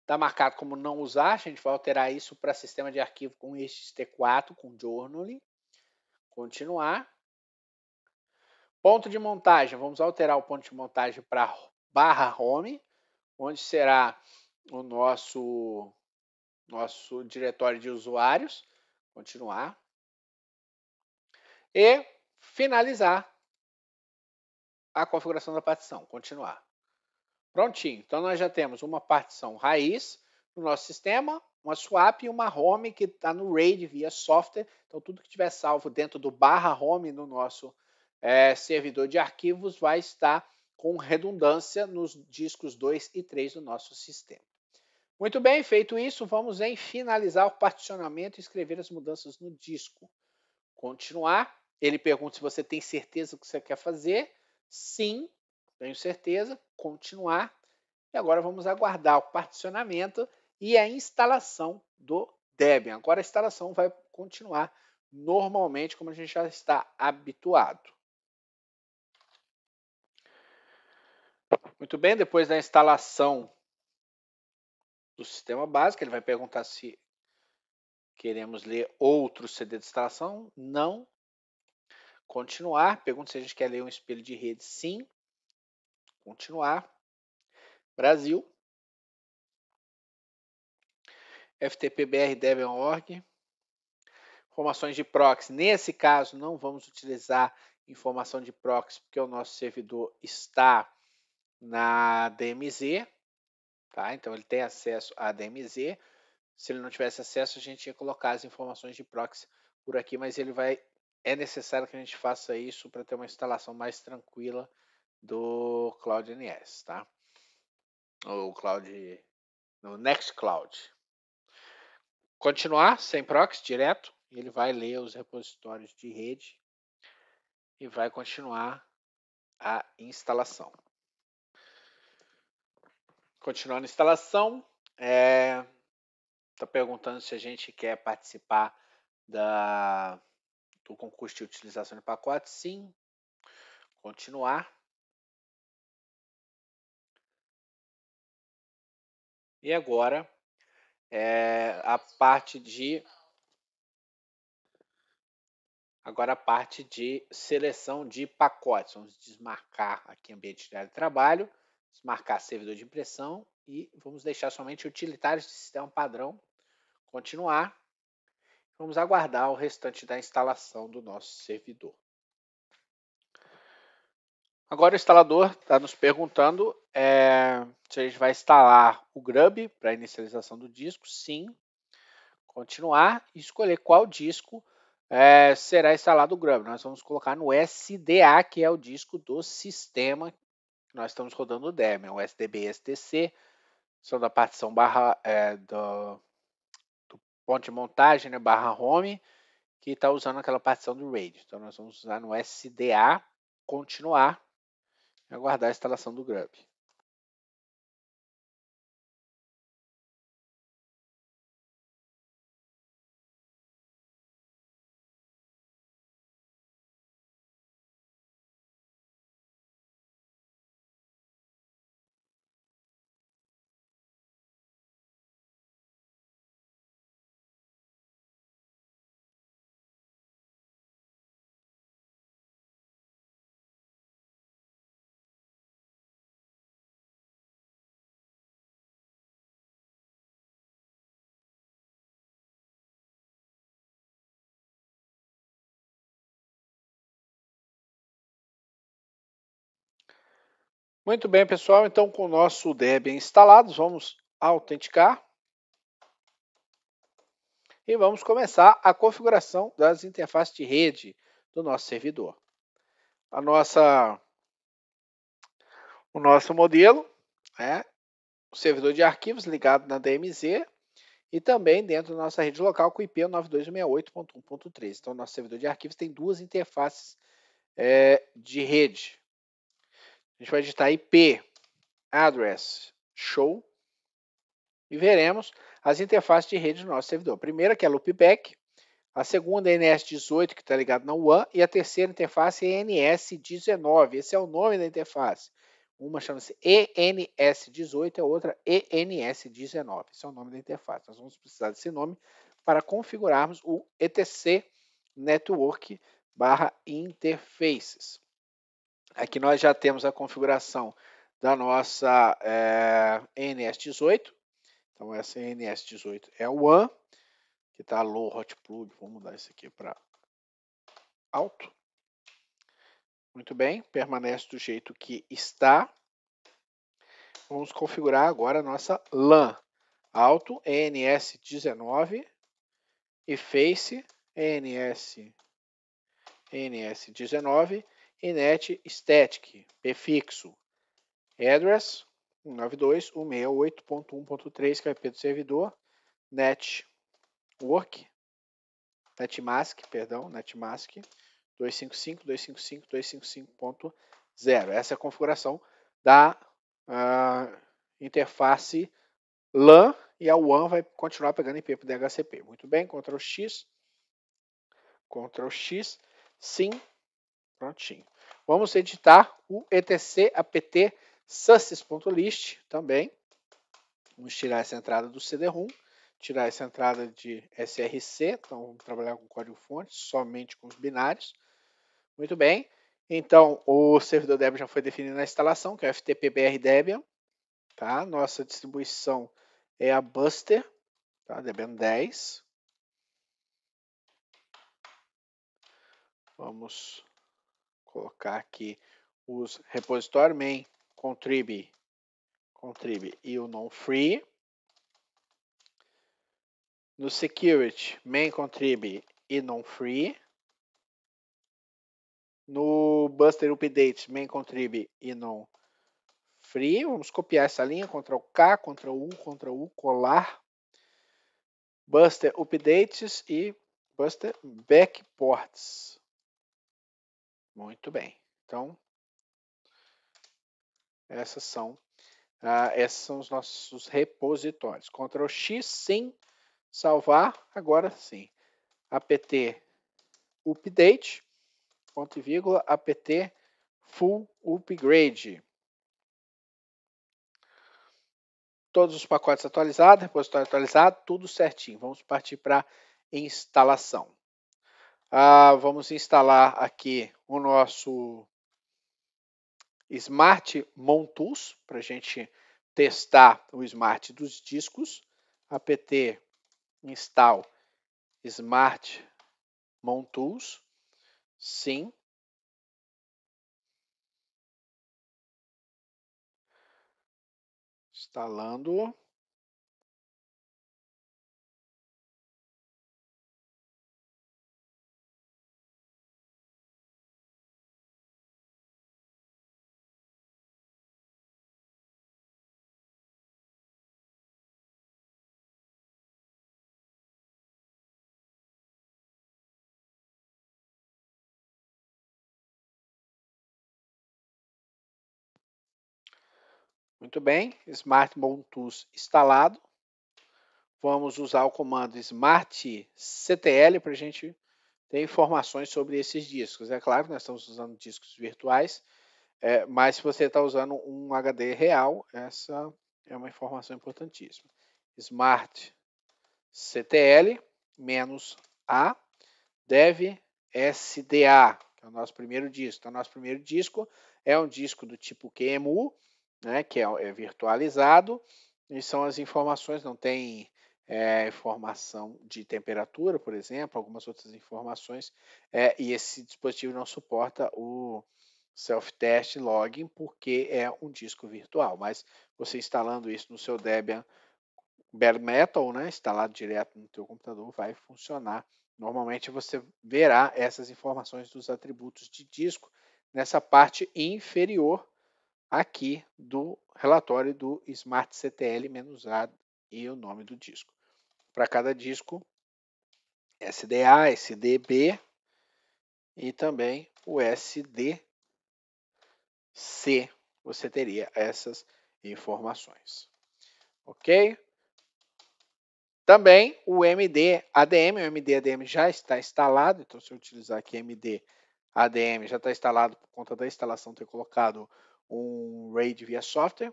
Está marcado como não usar, a gente vai alterar isso para sistema de arquivo com XT4, com journaling. Continuar. Ponto de montagem, vamos alterar o ponto de montagem para barra home, onde será o nosso, nosso diretório de usuários. Continuar. E finalizar a configuração da partição. Continuar. Prontinho. Então, nós já temos uma partição raiz no nosso sistema, uma swap e uma home que está no RAID via software. Então, tudo que tiver salvo dentro do barra home no nosso é, servidor de arquivos vai estar com redundância nos discos 2 e 3 do nosso sistema. Muito bem, feito isso, vamos em finalizar o particionamento e escrever as mudanças no disco. Continuar. Ele pergunta se você tem certeza do que você quer fazer sim, tenho certeza, continuar. E agora vamos aguardar o particionamento e a instalação do Debian. Agora a instalação vai continuar normalmente como a gente já está habituado. Muito bem, depois da instalação do sistema básico, ele vai perguntar se queremos ler outro CD de instalação. Não, Continuar. Pergunta se a gente quer ler um espelho de rede. Sim. Continuar. Brasil. FTPBR Informações de proxy. Nesse caso, não vamos utilizar informação de proxy, porque o nosso servidor está na DMZ. Tá? Então, ele tem acesso à DMZ. Se ele não tivesse acesso, a gente ia colocar as informações de proxy por aqui, mas ele vai é necessário que a gente faça isso para ter uma instalação mais tranquila do Cloud NS, tá? O Cloud no Nextcloud. Continuar sem proxy direto, ele vai ler os repositórios de rede e vai continuar a instalação. Continuando a instalação, está é, tá perguntando se a gente quer participar da do concurso de utilização de pacotes, sim. Continuar. E agora é, a parte de agora a parte de seleção de pacotes. Vamos desmarcar aqui ambiente de trabalho, desmarcar servidor de impressão e vamos deixar somente utilitários de sistema padrão. Continuar. Vamos aguardar o restante da instalação do nosso servidor. Agora o instalador está nos perguntando é, se a gente vai instalar o Grub para inicialização do disco. Sim. Continuar e escolher qual disco é, será instalado o Grub. Nós vamos colocar no SDA, que é o disco do sistema que nós estamos rodando o Debian. É o SDB e SDC são da partição barra, é, do, ponto de montagem, né, barra home, que está usando aquela partição do RAID. Então nós vamos usar no SDA, continuar, e aguardar a instalação do GRUB. Muito bem, pessoal. Então, com o nosso Debian instalado, vamos autenticar. E vamos começar a configuração das interfaces de rede do nosso servidor. A nossa, o nosso modelo é o servidor de arquivos ligado na DMZ e também dentro da nossa rede local com IP 9268.1.3. É então, nosso servidor de arquivos tem duas interfaces é, de rede, a gente vai digitar IP address show e veremos as interfaces de rede do nosso servidor. A primeira que é loopback, a segunda é NS18 que está ligado na WAN e a terceira interface é NS19. Esse é o nome da interface. Uma chama-se ENS18 a outra ENS19. Esse é o nome da interface. Nós vamos precisar desse nome para configurarmos o ETC Network barra Interfaces. Aqui nós já temos a configuração da nossa é, eh, NS18. Então, essa NS18 é o One, que está low hot plug. Vamos mudar isso aqui para alto. Muito bem, permanece do jeito que está. Vamos configurar agora a nossa LAN. Alto NS19 e Face NS, NS19 Inet Static, prefixo, address 192.168.1.3, que é o IP do servidor, network, netmask, perdão, netmask, 255.255.255.0. Essa é a configuração da uh, interface LAN e a WAN vai continuar pegando IP do DHCP. Muito bem, Ctrl X, Ctrl X, sim, Prontinho. Vamos editar o etc-apt success.list também. Vamos tirar essa entrada do CD-ROM, tirar essa entrada de SRC, então vamos trabalhar com código-fonte, somente com os binários. Muito bem. Então, o servidor Debian já foi definido na instalação, que é o FTPBR Debian. Tá? Nossa distribuição é a Buster, tá? Debian 10. Vamos colocar aqui os repositório main, contrib, contrib e o non-free. No security, main contrib e non-free. No Buster Update, main contrib e non-free. Vamos copiar essa linha, Ctrl K, Ctrl U, Ctrl U, colar. Buster Updates e Buster Backports. Muito bem. Então, essas são, ah, esses são os nossos repositórios. Ctrl X, sim. Salvar, agora sim. apt update, ponto e vírgula, apt full upgrade. Todos os pacotes atualizados, repositório atualizado, tudo certinho. Vamos partir para instalação. Ah, vamos instalar aqui o nosso Smart Montus para a gente testar o Smart dos discos. apt install Smart Montus. Sim. Instalando. Muito bem, Smart Montus instalado. Vamos usar o comando Smart CTL para a gente ter informações sobre esses discos. É claro que nós estamos usando discos virtuais, é, mas se você está usando um HD real, essa é uma informação importantíssima. Smart CTL menos A dev SDA, que é o nosso primeiro disco. Então, nosso primeiro disco é um disco do tipo QEMU, né, que é, é, virtualizado, e são as informações, não tem é, informação de temperatura, por exemplo, algumas outras informações, é, e esse dispositivo não suporta o self-test login porque é um disco virtual, mas você instalando isso no seu Debian Bare Metal, né, instalado direto no teu computador, vai funcionar. Normalmente você verá essas informações dos atributos de disco nessa parte inferior aqui do relatório do Smart CTL-A e o nome do disco. Para cada disco, SDA, SDB e também o SDC. Você teria essas informações. Ok? Também o MD ADM, o MD ADM já está instalado, então se eu utilizar aqui MD ADM, já está instalado por conta da instalação ter colocado um RAID via software,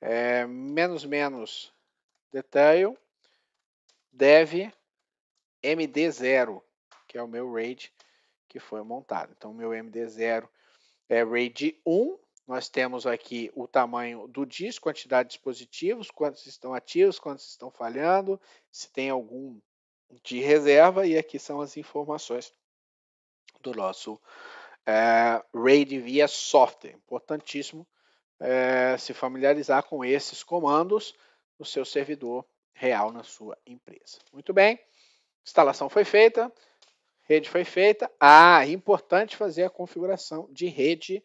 é, menos menos detail, dev MD0, que é o meu RAID que foi montado. Então, meu MD0 é RAID 1, nós temos aqui o tamanho do disco, quantidade de dispositivos, quantos estão ativos, quantos estão falhando, se tem algum de reserva, e aqui são as informações do nosso é, RAID via software, é importantíssimo é, se familiarizar com esses comandos no seu servidor real na sua empresa. Muito bem, instalação foi feita, rede foi feita. Ah, é importante fazer a configuração de rede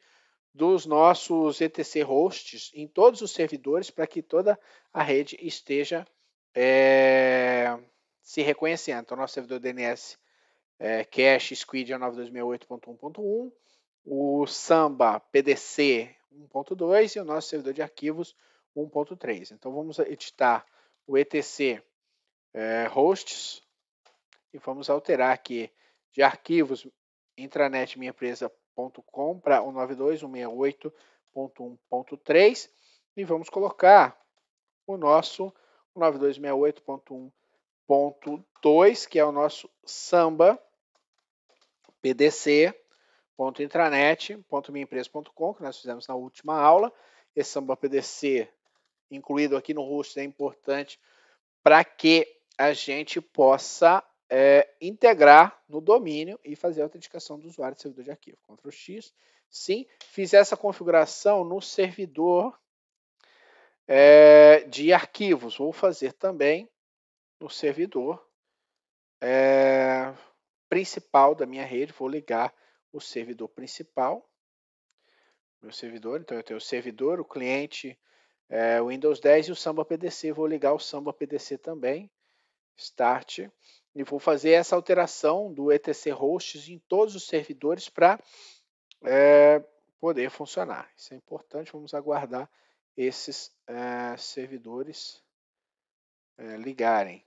dos nossos etc hosts em todos os servidores para que toda a rede esteja é, se reconhecendo. Então, nosso servidor DNS é, Cache Squid é 9268.1.1, o Samba PDC 1.2 e o nosso servidor de arquivos 1.3. Então vamos editar o etc é, hosts e vamos alterar aqui de arquivos intranet minha empresa.com para 192.168.1.3 e vamos colocar o nosso 9268.1 ponto dois que é o nosso samba pdc ponto intranet ponto que nós fizemos na última aula. Esse samba pdc incluído aqui no host é importante para que a gente possa é, integrar no domínio e fazer a autenticação do usuário de servidor de arquivo. Ctrl X, sim. Fiz essa configuração no servidor é, de arquivos. Vou fazer também no servidor é, principal da minha rede. Vou ligar o servidor principal, meu servidor. Então eu tenho o servidor, o cliente, é, o Windows 10 e o Samba PDC. Vou ligar o Samba PDC também. Start e vou fazer essa alteração do etc hosts em todos os servidores para é, eh, poder funcionar. Isso é importante. Vamos aguardar esses é, servidores é, ligarem.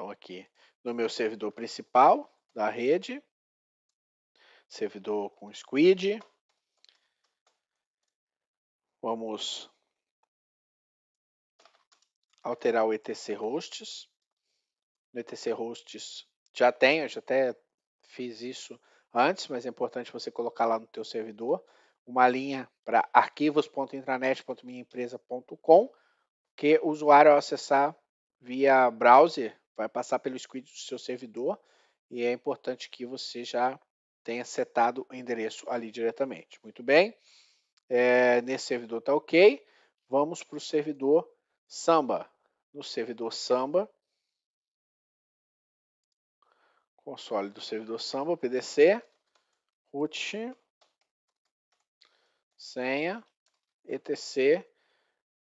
Então, aqui no meu servidor principal da rede, servidor com squid, vamos alterar o etc hosts. No etc hosts já tenho, eu já até fiz isso antes, mas é importante você colocar lá no teu servidor uma linha para arquivos.intranet.minhaempresa.com que o usuário ao acessar via browser vai passar pelo squid do seu servidor e é importante que você já tenha setado o endereço ali diretamente. Muito bem, é, nesse servidor está ok. Vamos para o servidor Samba. No servidor Samba, console do servidor Samba, PDC, root, senha, etc, é,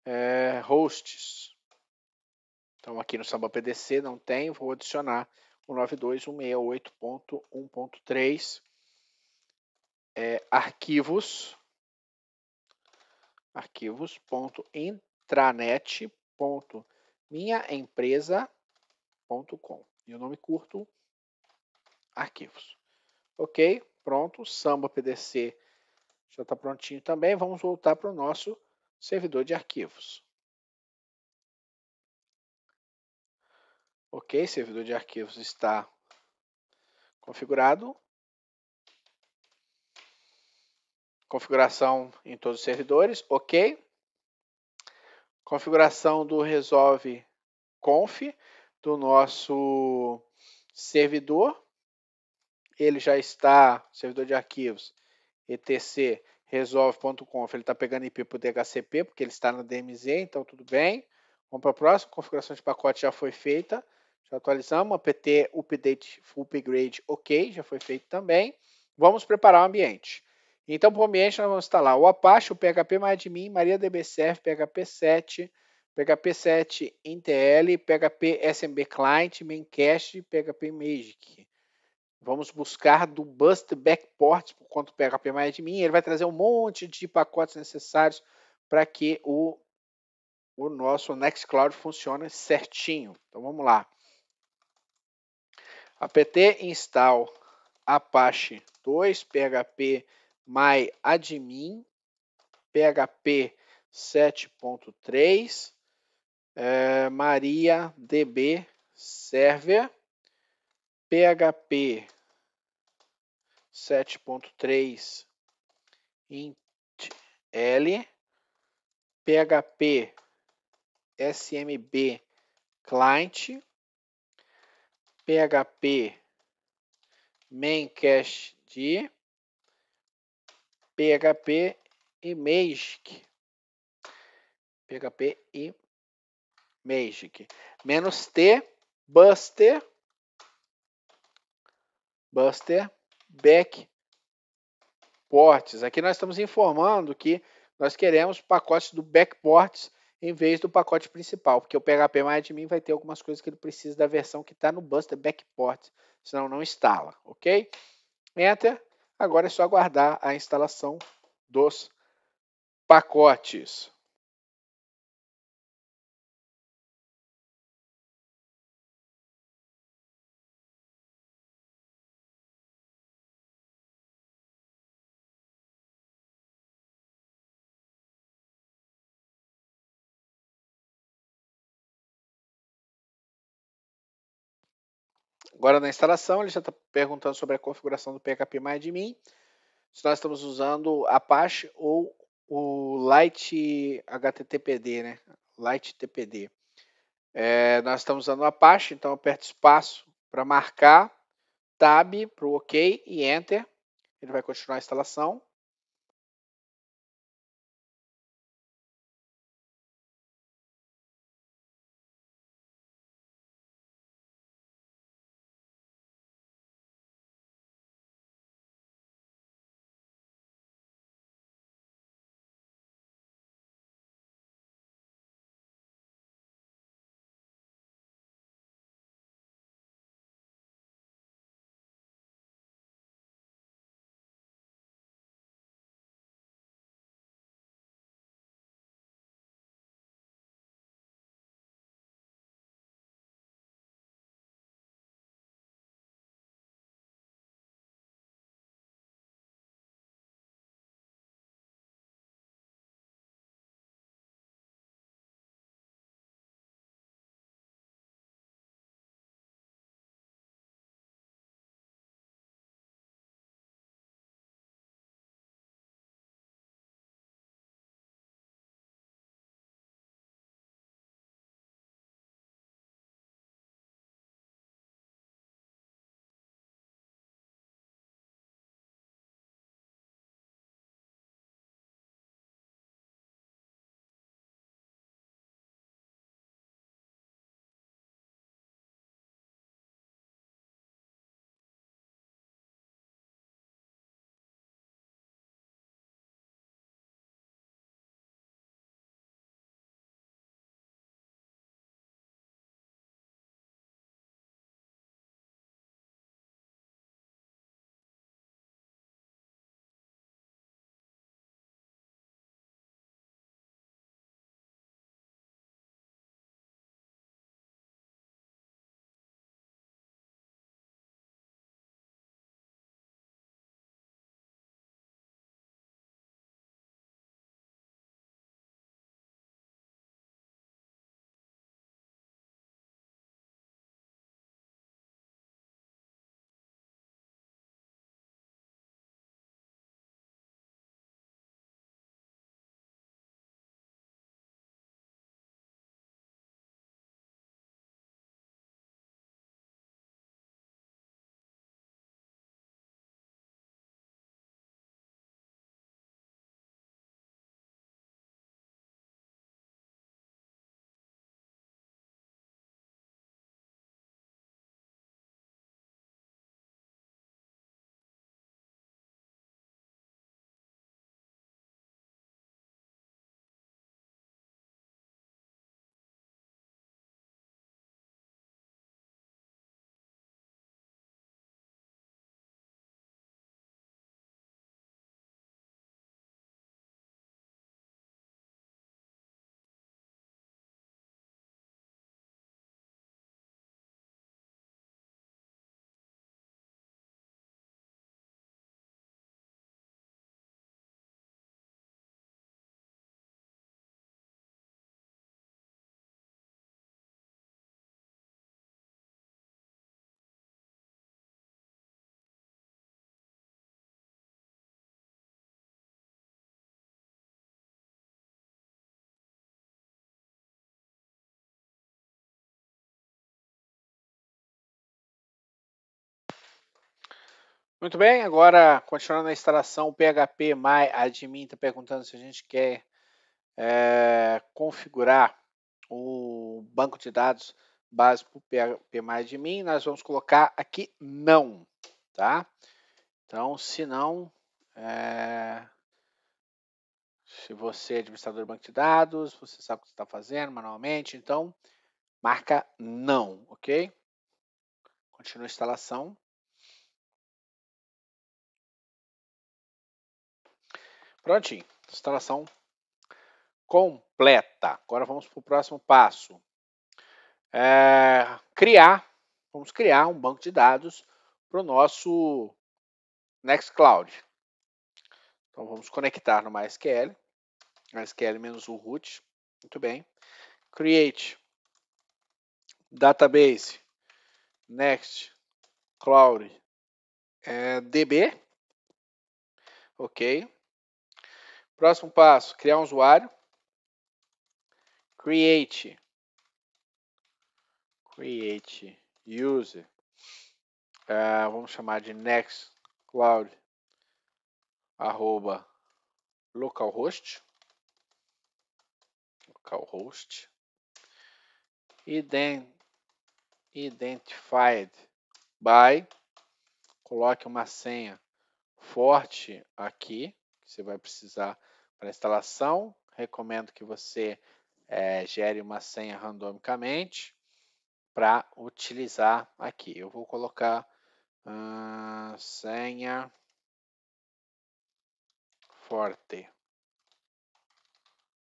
eh, hosts. Então aqui no Samba PDC não tem, vou adicionar o 92168.1.3 é, arquivos arquivos.intranet.minhaempresa.com e o nome curto arquivos. Ok, pronto, Samba PDC já está prontinho também. Vamos voltar para o nosso servidor de arquivos. Ok, servidor de arquivos está configurado. Configuração em todos os servidores, ok. Configuração do resolve conf do nosso servidor. Ele já está, servidor de arquivos, etc resolve.conf, ele está pegando IP para o DHCP, porque ele está na DMZ, então tudo bem. Vamos para a próxima, configuração de pacote já foi feita. Já atualizamos, apt update full upgrade ok, já foi feito também. Vamos preparar o ambiente. Então, para o ambiente, nós vamos instalar o Apache, o PHP MyAdmin, MariaDBServe, PHP 7, PHP 7 Intl, PHP SMB Client, Memcached, PHP Magic. Vamos buscar do Bust Backports por conta do PHP MyAdmin. Ele vai trazer um monte de pacotes necessários para que o, o nosso Nextcloud funcione certinho. Então, vamos lá apt install apache 2 php my admin php 7.3 é, maria server php 7.3 int l php smb client php main cache de php e magic php e magic menos t buster buster back ports aqui nós estamos informando que nós queremos pacotes do backports em vez do pacote principal, porque o PHP MyAdmin vai ter algumas coisas que ele precisa da versão que está no Buster Backport, senão não instala, ok? Enter. Agora é só aguardar a instalação dos pacotes. Agora na instalação ele já está perguntando sobre a configuração do PHP PHPMyAdmin, se nós estamos usando Apache ou o Light HTTPD, né? Light TPD. É, nós estamos usando Apache, então aperto espaço para marcar, Tab para o OK e Enter. Ele vai continuar a instalação. Muito bem, agora continuando a instalação, o PHP My Admin está perguntando se a gente quer é, configurar o banco de dados básico PHP My Admin. Nós vamos colocar aqui não, tá? Então, se não, é, se você é administrador do banco de dados, você sabe o que está fazendo manualmente, então marca não, ok? Continua a instalação. Prontinho, instalação completa. Agora vamos para o próximo passo. É, criar, vamos criar um banco de dados para o nosso Nextcloud. Então vamos conectar no MySQL, MySQL menos o root, muito bem. Create database next cloud é, db, ok. Próximo passo, criar um usuário. Create. Create user. Uh, vamos chamar de nextcloud arroba localhost localhost identified by coloque uma senha forte aqui que você vai precisar para instalação. Recomendo que você é, gere uma senha randomicamente para utilizar aqui. Eu vou colocar uh, senha forte.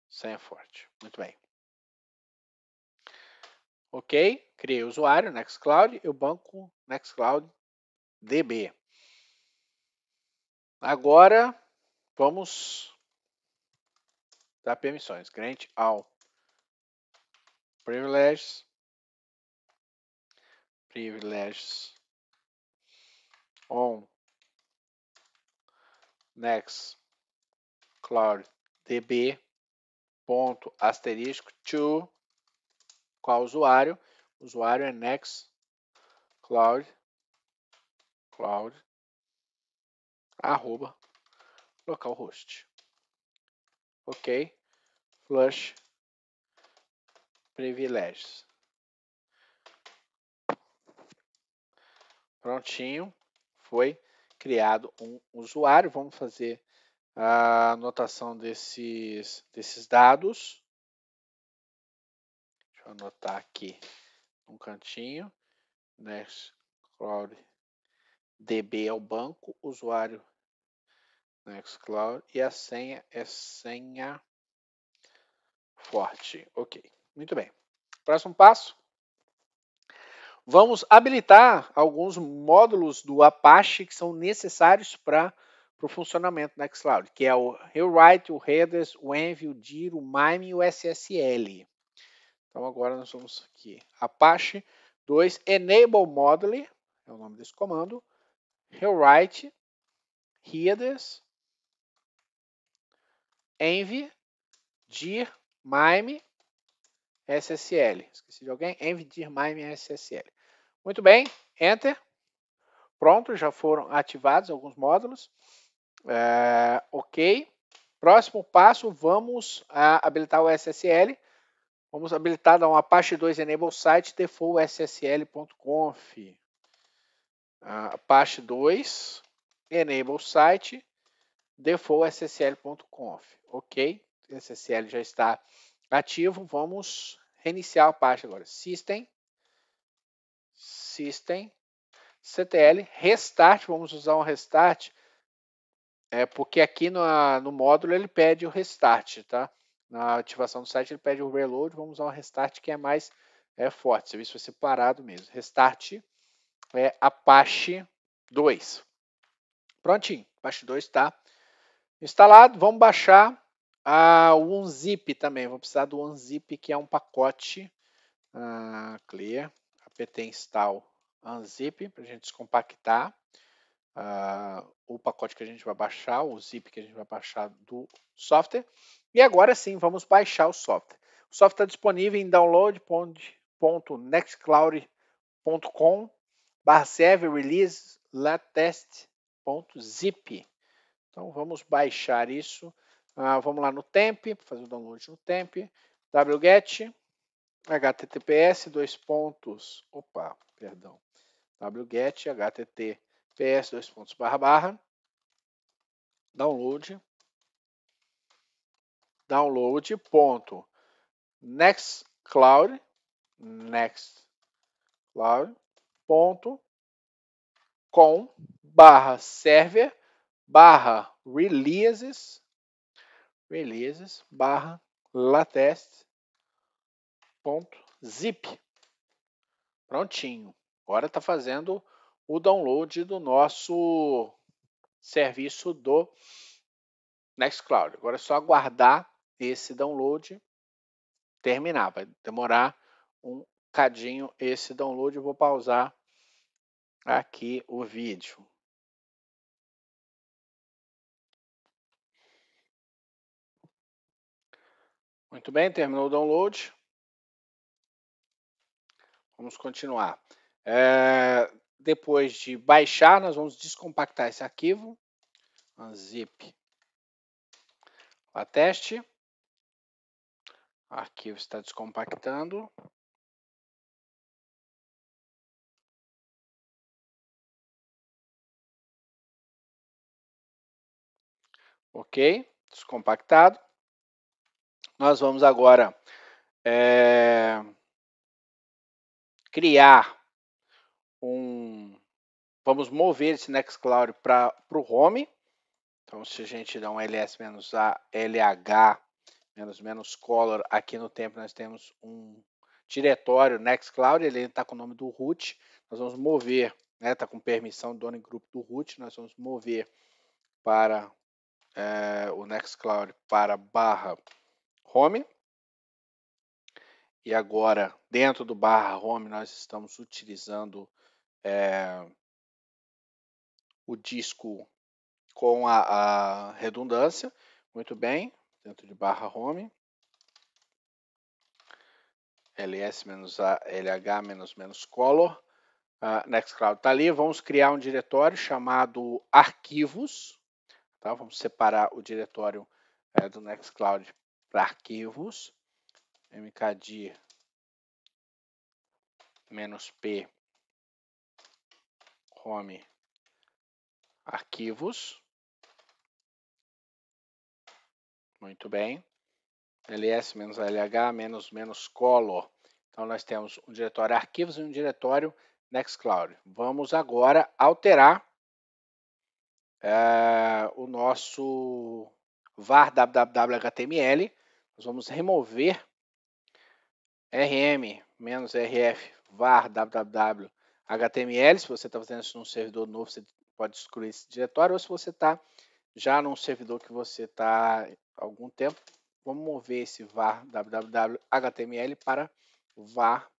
Senha forte. Muito bem. Ok, criei o usuário Nextcloud e o banco Nextcloud DB. Agora Vamos dar permissões. Grant all privileges. Privileges on next cloud db ponto asterisco to qual usuário usuário é next cloud cloud arroba localhost. Ok? Flush privilégios. Prontinho, foi criado um usuário. Vamos fazer a anotação desses, desses dados. Deixa eu anotar aqui um cantinho. Nextcloud DB é o banco, usuário no Xcloud e a senha é senha forte. Ok, muito bem. Próximo passo. Vamos habilitar alguns módulos do Apache que são necessários para o funcionamento do Nextcloud, que é o Rewrite, o Headers, o Envy, o DIR, o MIME e o SSL. Então agora nós vamos aqui, Apache 2, Enable Module, é o nome desse comando, Rewrite, Headers, env dir mime SSL. Esqueci de alguém? Env dir mime SSL. Muito bem, enter. Pronto, já foram ativados alguns módulos. É, ok. Próximo passo, vamos a, habilitar o SSL. Vamos habilitar um Apache 2 Enable Site default SSL.conf. Ah, Apache 2 Enable Site default ssl.conf. Ok, SSL já está ativo. Vamos reiniciar a parte agora. System, System, CTL, Restart. Vamos usar um Restart, é, porque aqui no, no módulo ele pede o Restart, tá? Na ativação do site ele pede o Reload. Vamos usar um Restart que é mais é, forte. O serviço vai ser parado mesmo. Restart é Apache 2. Prontinho, Apache 2 está Instalado, vamos baixar a, o unzip também. Vou precisar do unzip, que é um pacote uh, clear, apt install unzip, para a gente descompactar uh, o pacote que a gente vai baixar, o zip que a gente vai baixar do software. E agora sim, vamos baixar o software. O software está disponível em download.nextcloud.com barra server release latest.zip. Então vamos baixar isso. Ah, vamos lá no temp, fazer o download no temp, wget, https, dois pontos, opa, perdão, wget, https, dois pontos, barra, barra, download, download, ponto, nextcloud, nextcloud, ponto, com, barra, server, barra releases, releases barra latest.zip. Prontinho. Agora está fazendo o download do nosso serviço do Nextcloud. Agora é só aguardar esse download terminar. Vai demorar um cadinho esse download. Eu vou pausar aqui o vídeo. Muito bem, terminou o download. Vamos continuar. É, depois de baixar, nós vamos descompactar esse arquivo. Unzip. A teste. O arquivo está descompactando. Ok, descompactado nós vamos agora é, criar um. Vamos mover esse Nextcloud para o home. Então, se a gente dá um ls-a, lh, menos menos color, aqui no tempo nós temos um diretório Nextcloud, ele está com o nome do root. Nós vamos mover, né? Está com permissão dono e grupo do root. Nós vamos mover para é, o Nextcloud para barra home. E agora, dentro do barra home, nós estamos utilizando é, o disco com a, a redundância. Muito bem, dentro de barra home. ls-a, lh-color. Uh, ah, Nextcloud está ali. Vamos criar um diretório chamado arquivos. Tá? Vamos separar o diretório é, do Nextcloud para arquivos, mkd p home arquivos. Muito bem. ls lh menos menos color. Então nós temos um diretório arquivos e um diretório Nextcloud. Vamos agora alterar é, o nosso var www.html nós vamos remover rm rf var www html. Se você está fazendo isso num servidor novo, você pode excluir esse diretório. Ou se você está já num servidor que você está há algum tempo, vamos mover esse var www html para var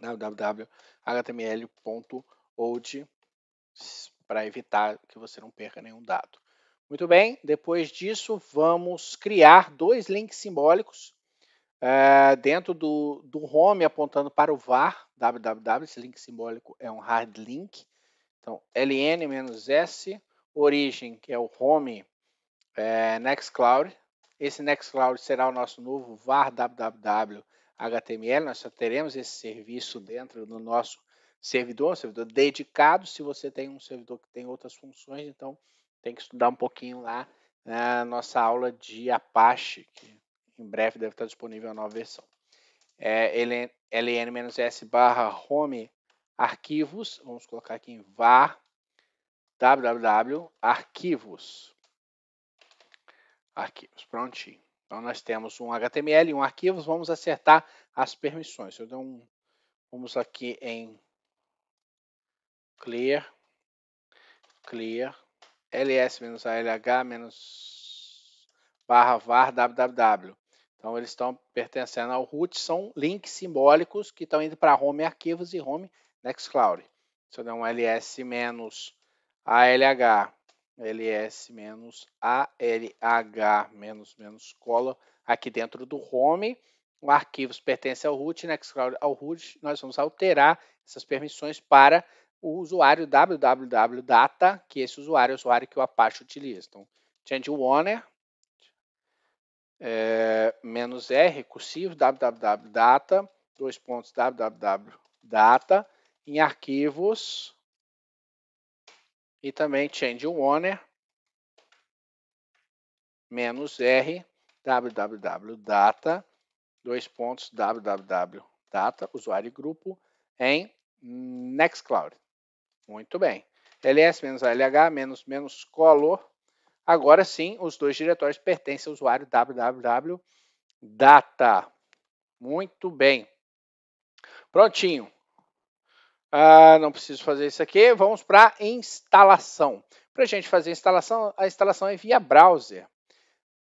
www.html.old para evitar que você não perca nenhum dado. Muito bem, depois disso vamos criar dois links simbólicos é, dentro do, do home apontando para o var, www, esse link simbólico é um hard link. Então, ln-s, origem, que é o home é, Nextcloud. Esse Nextcloud será o nosso novo var www HTML. Nós só teremos esse serviço dentro do nosso servidor, um servidor dedicado. Se você tem um servidor que tem outras funções, então tem que estudar um pouquinho lá na né, nossa aula de Apache, que em breve deve estar disponível a nova versão. É ln-s barra home arquivos, vamos colocar aqui em var www arquivos. Arquivos, prontinho. Então nós temos um HTML e um arquivos, vamos acertar as permissões. Eu dou um, vamos aqui em clear, clear, ls-alh-var www. Então, eles estão pertencendo ao root, são links simbólicos que estão indo para home arquivos e home Nextcloud. Se eu der um ls-alh, ls-alh-color aqui dentro do home, o arquivos pertence ao root, Nextcloud ao root, nós vamos alterar essas permissões para o usuário www.data, que esse usuário é o usuário que o Apache utiliza. Então, change owner, é, eh, menos R, cursivo, www.data, dois pontos, www.data, em arquivos, e também change owner, menos R, www.data, dois pontos, www.data, usuário e grupo, em Nextcloud. Muito bem. LS menos LH menos menos color. Agora sim, os dois diretórios pertencem ao usuário www data. Muito bem. Prontinho. Ah, não preciso fazer isso aqui. Vamos para instalação. Para a gente fazer a instalação, a instalação é via browser.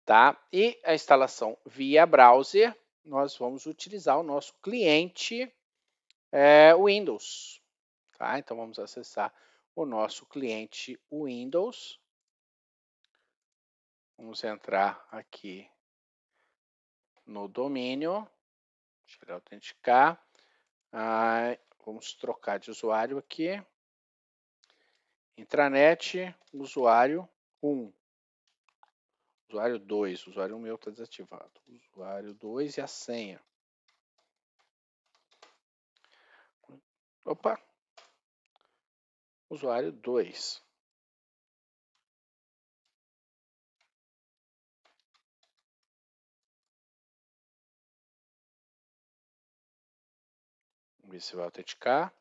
Tá? E a instalação via browser, nós vamos utilizar o nosso cliente é, Windows. Tá? Então, vamos acessar o nosso cliente Windows. Vamos entrar aqui no domínio. chegar a autenticar. Ah, vamos trocar de usuário aqui. Intranet, usuário 1. Usuário 2. Usuário meu está desativado. Usuário 2 e a senha. Opa, usuário 2. Vamos ver se vai autenticar.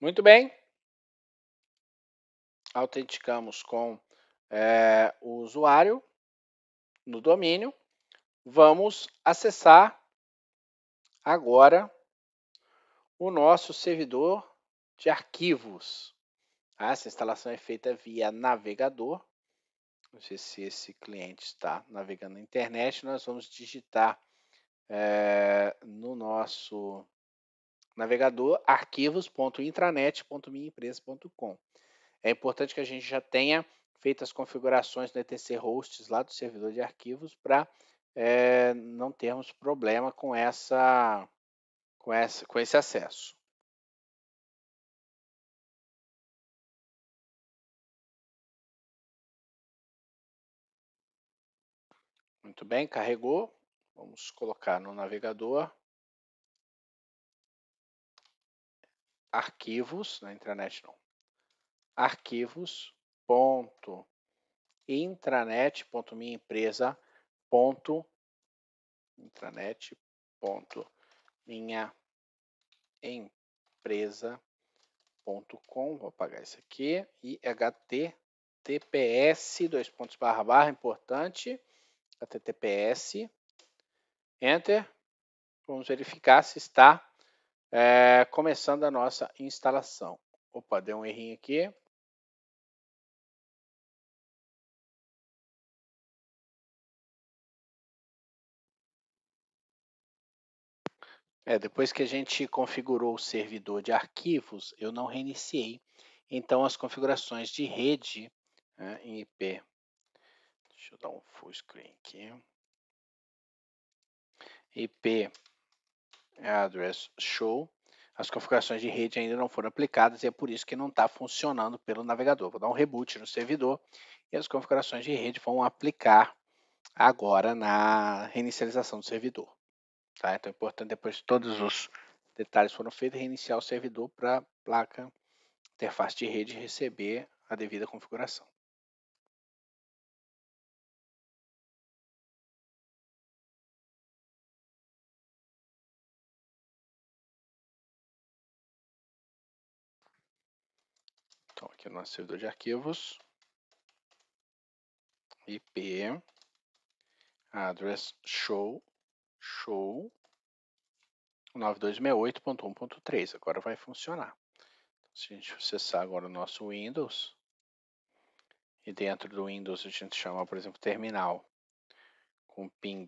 Muito bem. Autenticamos com é, o usuário no domínio. Vamos acessar agora o nosso servidor de arquivos. Ah, essa instalação é feita via navegador. Não sei se esse cliente está navegando na internet. Nós vamos digitar é, no nosso navegador arquivos.intranet.minhaempresa.com. É importante que a gente já tenha feito as configurações no ETC hosts lá do servidor de arquivos para é, eh, não termos problema com essa, com essa com esse acesso. Muito bem, carregou. Vamos colocar no navegador. arquivos, na intranet não, ponto intranet ponto minha empresa ponto com vou apagar isso aqui e https dois pontos barra barra importante https enter vamos verificar se está é, começando a nossa instalação. Opa, deu um errinho aqui. É, depois que a gente configurou o servidor de arquivos, eu não reiniciei. Então, as configurações de rede né, em IP. Deixa eu dar um full screen aqui. IP é, Address Show, as configurações de rede ainda não foram aplicadas e é por isso que não está funcionando pelo navegador. Vou dar um reboot no servidor e as configurações de rede vão aplicar agora na reinicialização do servidor. Tá? Então é importante, depois que todos os detalhes foram feitos, reiniciar o servidor para a placa interface de rede receber a devida configuração. aqui o nosso servidor de arquivos, IP address show, show 9268.1.3, agora vai funcionar. Então, se a gente acessar agora o nosso Windows, e dentro do Windows a gente chama, por exemplo, terminal com ping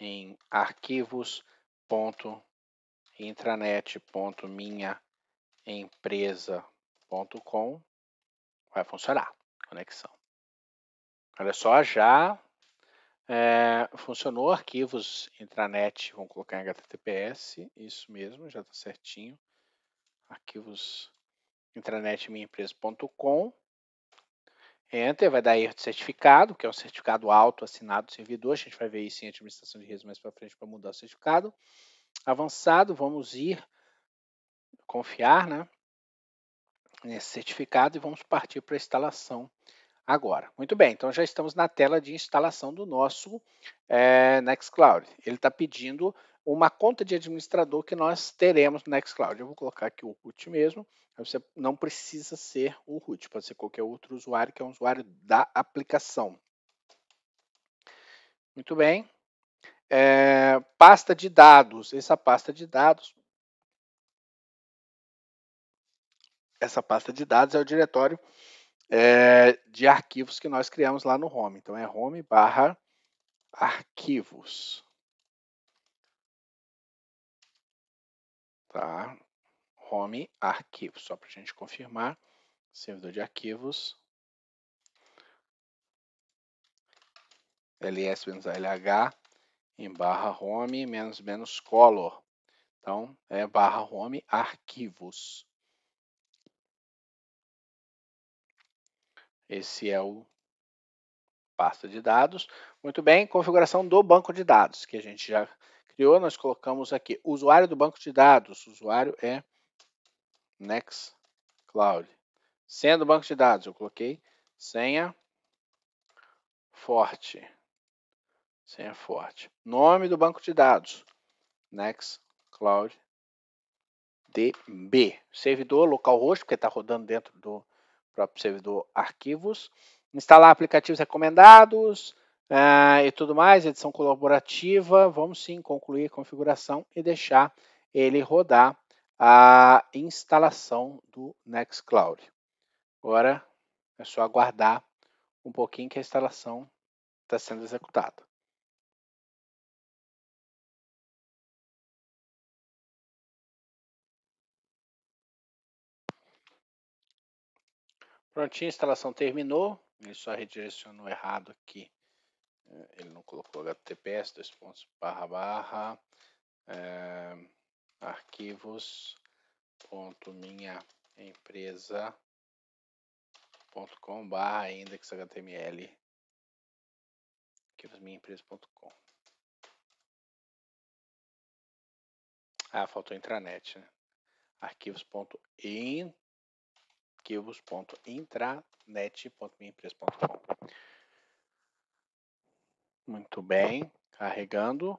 em arquivos.intranet.minhaempresa.com com vai funcionar. Conexão. Olha só, já é, funcionou arquivos intranet, vamos colocar em HTTPS, isso mesmo, já está certinho. Arquivos intranet minhaempresa.com. Enter, vai dar erro de certificado, que é um certificado alto assinado do servidor. A gente vai ver isso em administração de redes mais para frente para mudar o certificado. Avançado, vamos ir confiar, né? nesse certificado e vamos partir para a instalação agora. Muito bem, então já estamos na tela de instalação do nosso é, Nextcloud. Ele está pedindo uma conta de administrador que nós teremos no Nextcloud. Eu vou colocar aqui o root mesmo. Você não precisa ser o root, pode ser qualquer outro usuário que é um usuário da aplicação. Muito bem. É, pasta de dados. Essa pasta de dados essa pasta de dados é o diretório é, de arquivos que nós criamos lá no home. Então, é home barra arquivos. Tá? Home arquivos, só para a gente confirmar. Servidor de arquivos. ls lh em barra home menos menos color. Então, é barra home arquivos. Esse é o pasta de dados. Muito bem, configuração do banco de dados que a gente já criou. Nós colocamos aqui usuário do banco de dados. O usuário é Nextcloud. Senha do banco de dados, eu coloquei senha forte. Senha forte. Nome do banco de dados, Nextcloud DB. Servidor, localhost, porque está rodando dentro do próprio servidor arquivos, instalar aplicativos recomendados uh, e tudo mais, edição colaborativa, vamos sim concluir a configuração e deixar ele rodar a instalação do Nextcloud. Agora é só aguardar um pouquinho que a instalação está sendo executada. Prontinho, a instalação terminou. Ele só redirecionou errado aqui. É, ele não colocou https, dois pontos, barra, barra, é, arquivos, ponto, minha empresa, ponto, com, barra, index, html, arquivos, minha com. Ah, faltou intranet, né? arquivos.intranet arquivos.intranet.minhaempresa.com. Muito bem, carregando.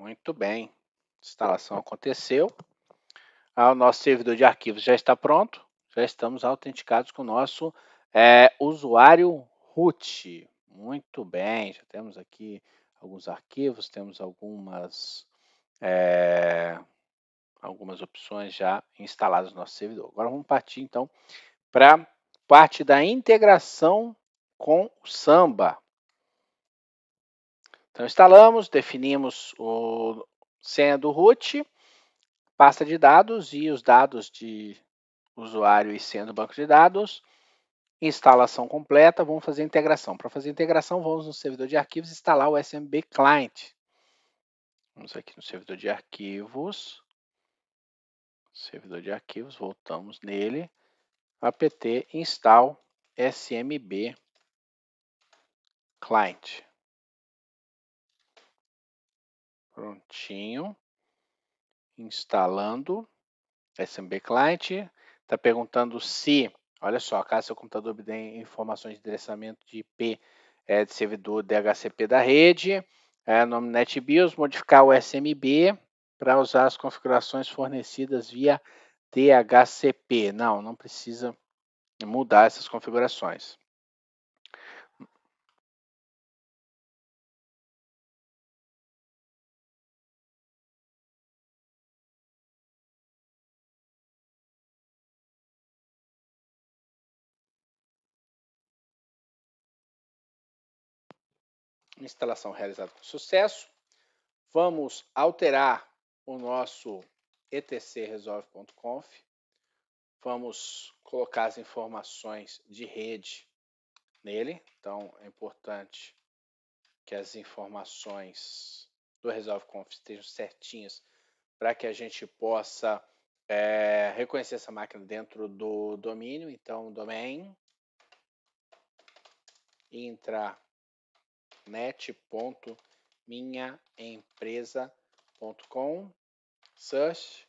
Muito bem. A instalação aconteceu. Ah, o nosso servidor de arquivos já está pronto. Já estamos autenticados com o nosso é, usuário root. Muito bem. Já temos aqui alguns arquivos, temos algumas, é, algumas opções já instaladas no nosso servidor. Agora vamos partir então para parte da integração com o Samba. Então instalamos, definimos o senha do root, pasta de dados e os dados de usuário e senha do banco de dados. Instalação completa, vamos fazer a integração. Para fazer a integração, vamos no servidor de arquivos instalar o SMB Client. Vamos aqui no servidor de arquivos. Servidor de arquivos, voltamos nele. apt install smb client. Prontinho. Instalando SMB Client. Está perguntando se, olha só, caso seu computador obtenha informações de endereçamento de IP é, eh, de servidor DHCP da rede, é, nome NetBIOS, modificar o SMB para usar as configurações fornecidas via DHCP. Não, não precisa mudar essas configurações. instalação realizada com sucesso. Vamos alterar o nosso etcresolve.conf. Vamos colocar as informações de rede nele. Então, é importante que as informações do ResolveConf estejam certinhas para que a gente possa é, reconhecer essa máquina dentro do domínio. Então, domain intra net.minhaempresa.com, search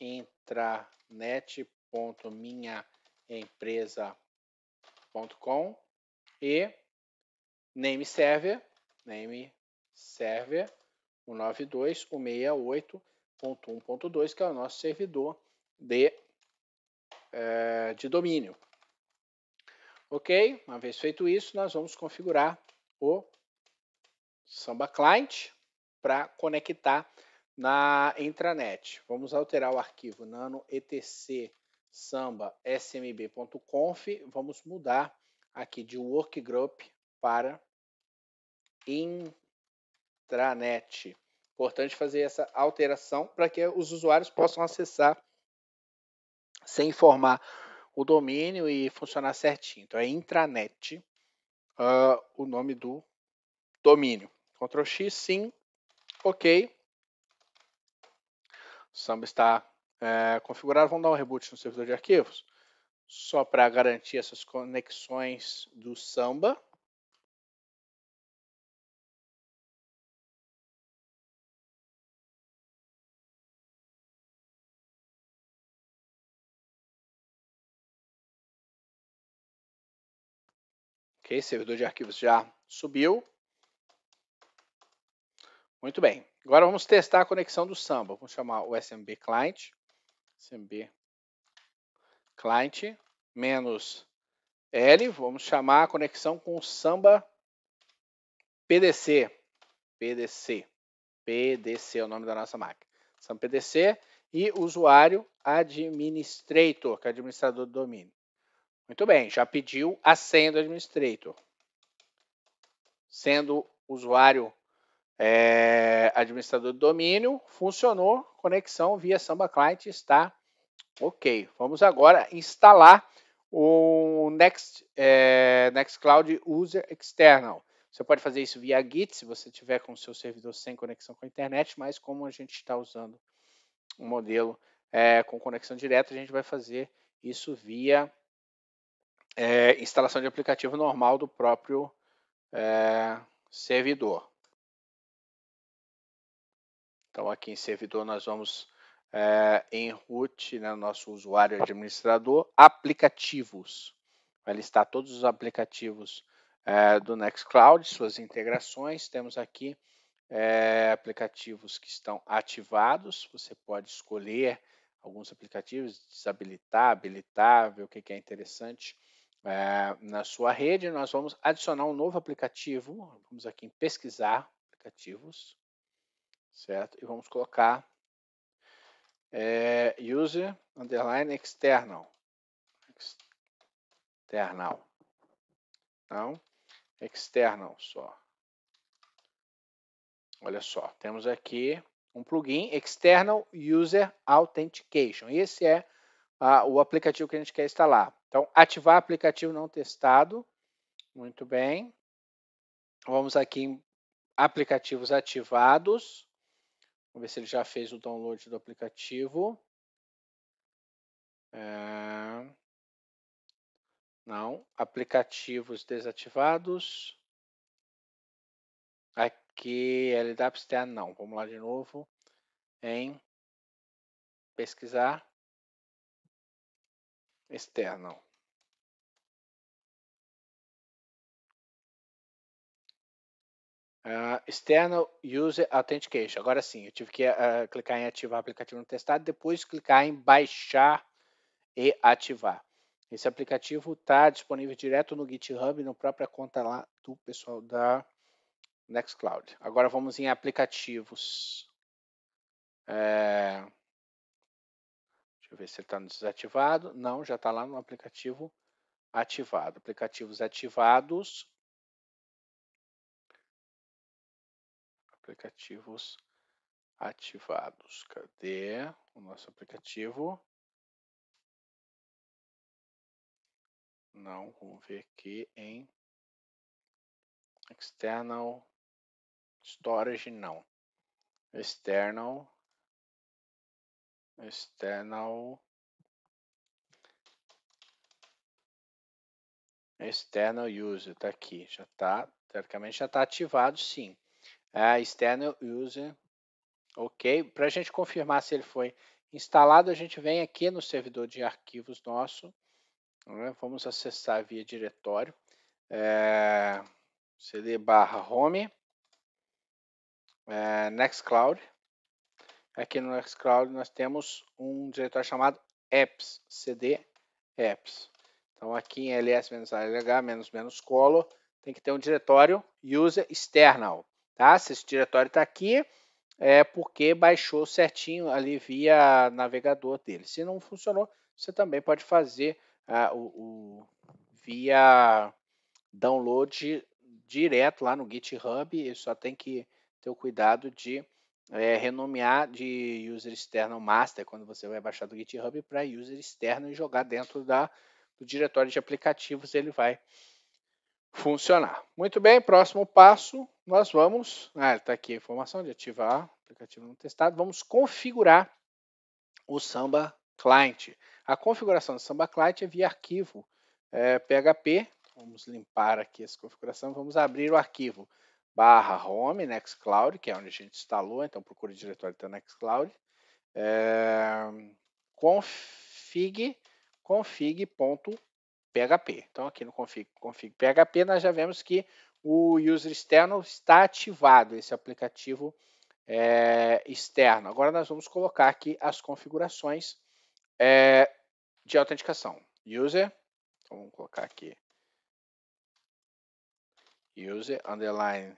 intranet.minhaempresa.com e name server, name server 192.168.1.2, que é o nosso servidor de, é, de domínio. Ok? Uma vez feito isso, nós vamos configurar o Samba Client para conectar na intranet. Vamos alterar o arquivo nano etc samba smb.conf. Vamos mudar aqui de workgroup para intranet. Importante fazer essa alteração para que os usuários possam acessar sem informar o domínio e funcionar certinho. Então é intranet uh, o nome do domínio. Ctrl X, sim, ok. O Samba está é, configurado. Vamos dar um reboot no servidor de arquivos, só para garantir essas conexões do Samba. Ok, servidor de arquivos já subiu. Muito bem. Agora vamos testar a conexão do Samba. Vamos chamar o SMB client, SMB client menos L. Vamos chamar a conexão com o Samba PDC, PDC, PDC é o nome da nossa máquina. Samba PDC e usuário administrator, que é administrador do domínio. Muito bem, já pediu a senha do administrator. Sendo usuário é, administrador do domínio, funcionou, conexão via Samba Client está ok. Vamos agora instalar o Next, é, Nextcloud User External. Você pode fazer isso via Git, se você tiver com o seu servidor sem conexão com a internet, mas como a gente está usando um modelo é, com conexão direta, a gente vai fazer isso via é, instalação de aplicativo normal do próprio é, servidor. Então aqui em servidor nós vamos é, em root, né, nosso usuário administrador, aplicativos. Vai listar todos os aplicativos é, do Nextcloud, suas integrações. Temos aqui é, aplicativos que estão ativados. Você pode escolher alguns aplicativos, desabilitar, habilitar, ver o que, que é interessante é, na sua rede, nós vamos adicionar um novo aplicativo. Vamos aqui em pesquisar aplicativos, certo? E vamos colocar é, user underline external. External. Não, external só. Olha só, temos aqui um plugin External User Authentication. E esse é ah, o aplicativo que a gente quer instalar. Então, ativar aplicativo não testado. Muito bem. Vamos aqui em aplicativos ativados. Vamos ver se ele já fez o download do aplicativo. É... Não. Aplicativos desativados. Aqui, LDAPSTA não. Vamos lá de novo. Em pesquisar external. Uh, external User Authentication. Agora sim, eu tive que uh, clicar em ativar o aplicativo no testado, depois clicar em baixar e ativar. Esse aplicativo está disponível direto no GitHub, na própria conta lá do pessoal da Nextcloud. Agora vamos em aplicativos. É... Deixa eu ver se ele está desativado. Não, já está lá no aplicativo ativado. Aplicativos ativados. Aplicativos ativados. Cadê o nosso aplicativo? Não, vamos ver aqui em external storage não. External external external user está aqui já está, teoricamente já está ativado sim é, external user ok para a gente confirmar se ele foi instalado a gente vem aqui no servidor de arquivos nosso né? vamos acessar via diretório é, cd barra home é, nextcloud aqui no Nextcloud nós temos um diretório chamado apps, cd apps. Então aqui em ls-lh-colo tem que ter um diretório user external, tá? Se esse diretório está aqui, é porque baixou certinho ali via navegador dele. Se não funcionou, você também pode fazer ah, o, o, via download direto lá no GitHub, e só tem que ter o cuidado de é, renomear de user externo master, quando você vai baixar do GitHub, para user externo e jogar dentro da, do diretório de aplicativos, ele vai funcionar. Muito bem, próximo passo, nós vamos... Ah, está aqui a informação de ativar o aplicativo não testado. Vamos configurar o Samba Client. A configuração do Samba Client é via arquivo é, PHP. Vamos limpar aqui essa configuração, vamos abrir o arquivo barra home Nextcloud, que é onde a gente instalou, então procura o diretório da tá Nextcloud, é, config, config.php. Então aqui no config, config.php nós já vemos que o user externo está ativado, esse aplicativo é, externo. Agora nós vamos colocar aqui as configurações é, de autenticação. User, então vamos colocar aqui user underline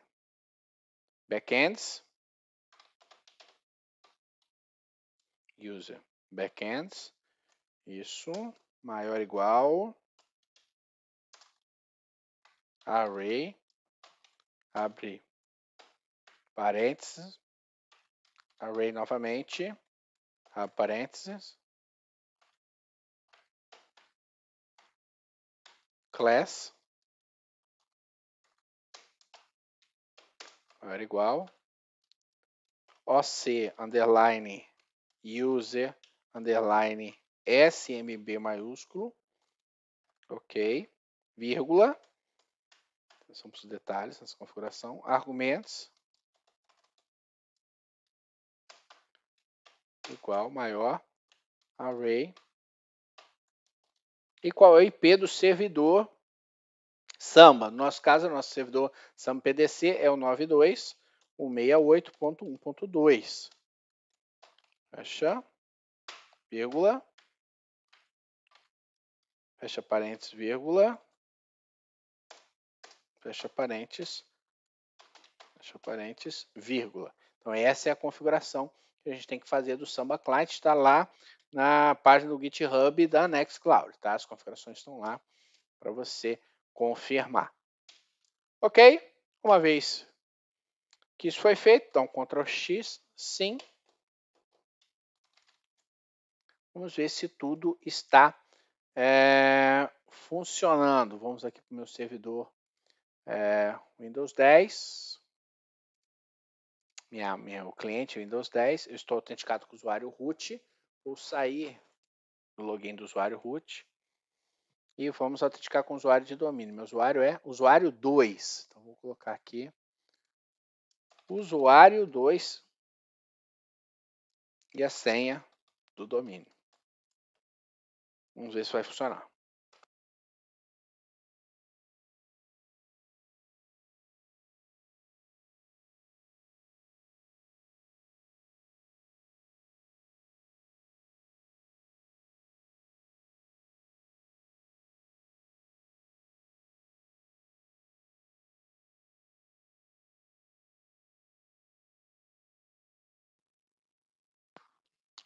backends user backends isso maior igual array abre parênteses array novamente abre parênteses class maior ou igual OC underline user underline SMB maiúsculo, ok, vírgula, atenção para os detalhes nessa configuração, argumentos, igual, maior, array, e qual é o IP do servidor Samba, no nosso caso, o nosso servidor Samba PDC é o 92168.1.2. Fecha, vírgula, fecha parênteses, vírgula, fecha parênteses, fecha parênteses, vírgula. Então, essa é a configuração que a gente tem que fazer do Samba Client, está lá na página do GitHub da Nextcloud, tá? As configurações estão lá para você confirmar. Ok? Uma vez que isso foi feito, então Ctrl X, sim. Vamos ver se tudo está é, funcionando. Vamos aqui para o meu servidor é, Windows 10. Minha, minha, o cliente Windows 10. Eu estou autenticado com o usuário root. Vou sair do login do usuário root. E vamos autenticar com o usuário de domínio. Meu usuário é usuário 2. Então, vou colocar aqui usuário 2 e a senha do domínio. Vamos ver se vai funcionar.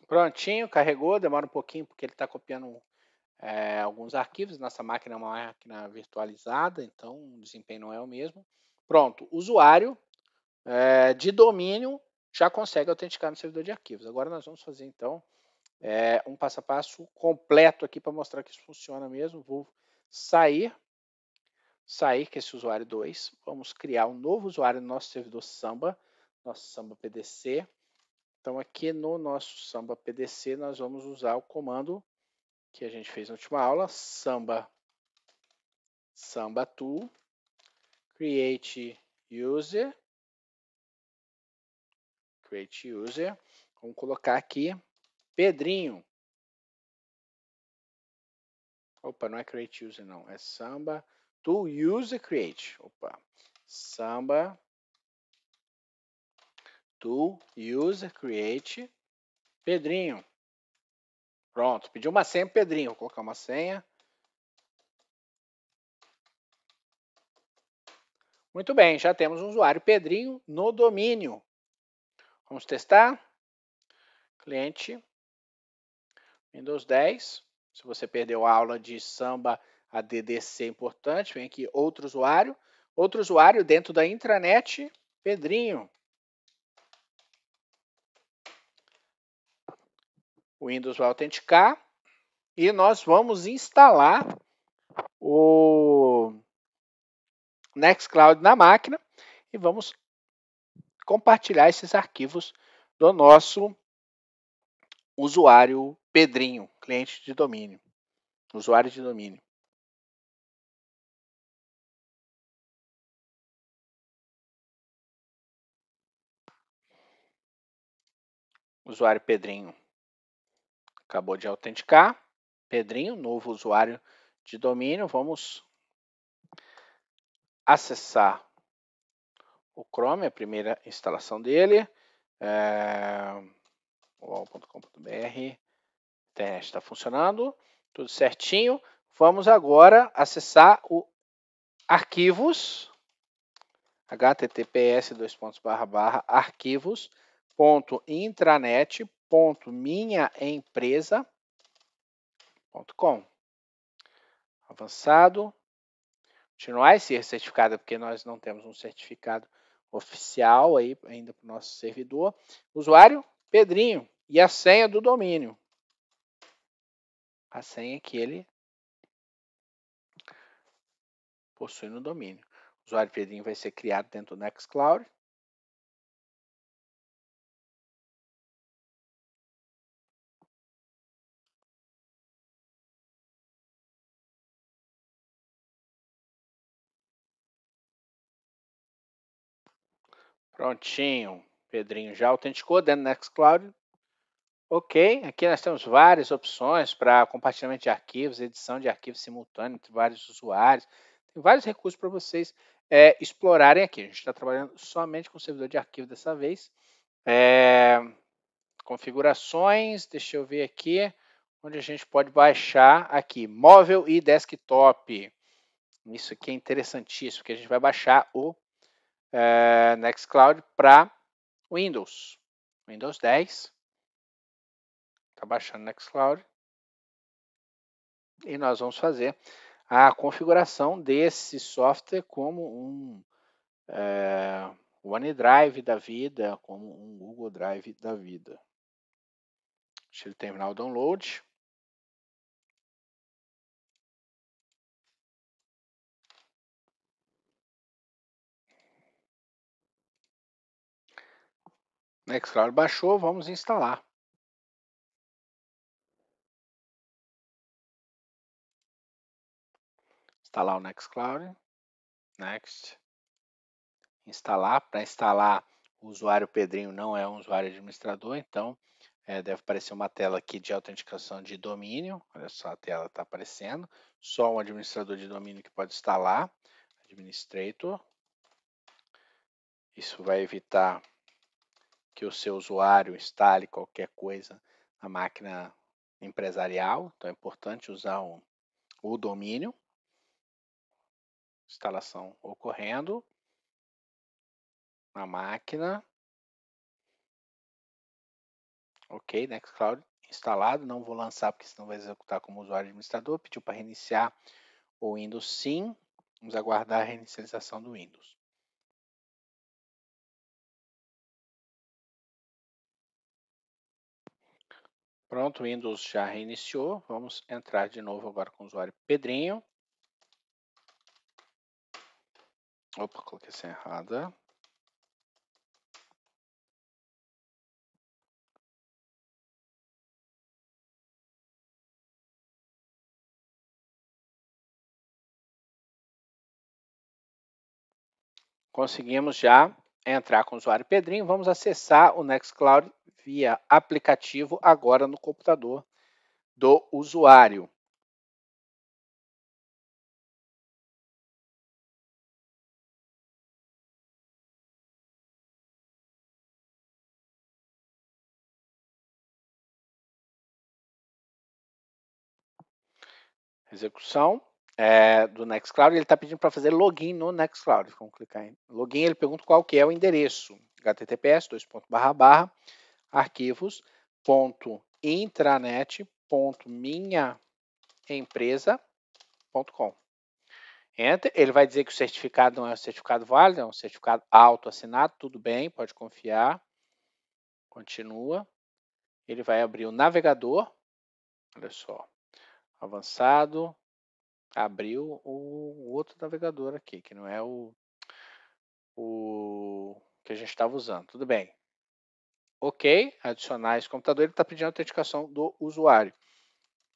Prontinho, carregou, demora um pouquinho porque ele está copiando é, alguns arquivos. Nossa máquina é uma máquina virtualizada, então o desempenho não é o mesmo. Pronto, usuário é, de domínio já consegue autenticar no servidor de arquivos. Agora nós vamos fazer então é, um passo a passo completo aqui para mostrar que isso funciona mesmo. Vou sair, sair que é esse usuário 2, vamos criar um novo usuário no nosso servidor Samba, nosso Samba PDC. Então aqui no nosso samba PDC nós vamos usar o comando que a gente fez na última aula, samba samba tool create user create user. Vamos colocar aqui Pedrinho. Opa, não é create user não, é samba to user create. Opa. Samba tool, user, create, Pedrinho. Pronto, pediu uma senha, Pedrinho. Vou colocar uma senha. Muito bem, já temos um usuário Pedrinho no domínio. Vamos testar. Cliente Windows 10. Se você perdeu a aula de samba, a DDC é importante. Vem aqui outro usuário. Outro usuário dentro da intranet, Pedrinho. o Windows vai autenticar e nós vamos instalar o Nextcloud na máquina e vamos compartilhar esses arquivos do nosso usuário Pedrinho, cliente de domínio, usuário de domínio. Usuário Pedrinho acabou de autenticar. Pedrinho, novo usuário de domínio. Vamos acessar o Chrome, a primeira instalação dele. É, eh, uol.com.br. Internet está funcionando, tudo certinho. Vamos agora acessar o arquivos https arquivos.intranet.com www.minhaempresa.com. Avançado. Continuar esse certificado, porque nós não temos um certificado oficial aí ainda para o nosso servidor. Usuário, Pedrinho. E a senha do domínio. A senha que ele possui no domínio. O usuário Pedrinho vai ser criado dentro do Nextcloud. Prontinho. Pedrinho já autenticou dentro do Nextcloud. Ok, aqui nós temos várias opções para compartilhamento de arquivos, edição de arquivos simultâneo entre vários usuários. Tem vários recursos para vocês é, explorarem aqui. A gente está trabalhando somente com servidor de arquivo dessa vez. É, configurações, deixa eu ver aqui, onde a gente pode baixar aqui, móvel e desktop. Isso aqui é interessantíssimo, porque a gente vai baixar o é, Nextcloud para Windows. Windows 10. Está baixando Nextcloud. E nós vamos fazer a configuração desse software como um é, OneDrive da vida, como um Google Drive da vida. Deixa ele terminar o download. Nextcloud né, baixou, vamos instalar. Instalar o Nextcloud. Next. Instalar. Para instalar, o usuário Pedrinho não é um usuário administrador, então é, deve aparecer uma tela aqui de autenticação de domínio. Olha só, a tela está aparecendo. Só um administrador de domínio que pode instalar. Administrator. Isso vai evitar que o seu usuário instale qualquer coisa na máquina empresarial, então é importante usar o, o domínio. Instalação ocorrendo na máquina. Ok, Nextcloud instalado, não vou lançar porque senão vai executar como usuário administrador. Pediu para reiniciar o Windows sim, vamos aguardar a reinicialização do Windows. Pronto, o Windows já reiniciou. Vamos entrar de novo agora com o usuário Pedrinho. Opa, coloquei sem errada. Conseguimos já entrar com o usuário Pedrinho. Vamos acessar o Nextcloud via aplicativo agora no computador do usuário. Execução é, do Nextcloud, ele está pedindo para fazer login no Nextcloud. Vamos clicar em login, ele pergunta qual que é o endereço. https://barra arquivos.intranet.minhaempresa.com. Enter, ele vai dizer que o certificado não é um certificado válido, é um certificado autoassinado, tudo bem, pode confiar. Continua. Ele vai abrir o navegador. Olha só. Avançado. Abriu o outro navegador aqui, que não é o, o que a gente estava usando. Tudo bem. OK, adicionar esse computador, ele está pedindo a autenticação do usuário.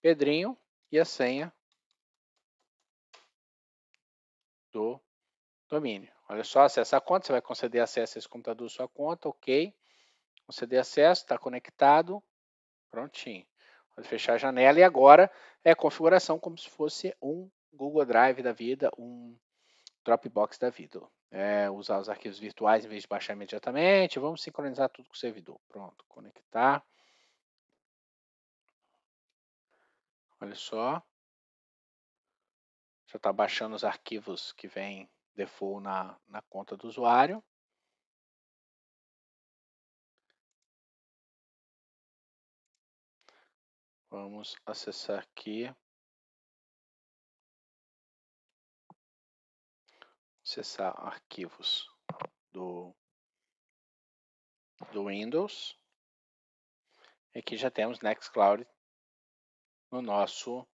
Pedrinho e a senha do domínio. Olha só, acessa a conta, você vai conceder acesso a esse computador sua conta, ok. Conceder acesso, está conectado, prontinho. Vou fechar a janela e agora é a configuração como se fosse um Google Drive da vida, um Dropbox da vida. É, usar os arquivos virtuais em vez de baixar imediatamente. Vamos sincronizar tudo com o servidor. Pronto, conectar. Olha só. Já está baixando os arquivos que vem default na, na conta do usuário. Vamos acessar aqui acessar arquivos do, do Windows. E aqui já temos Nextcloud no nosso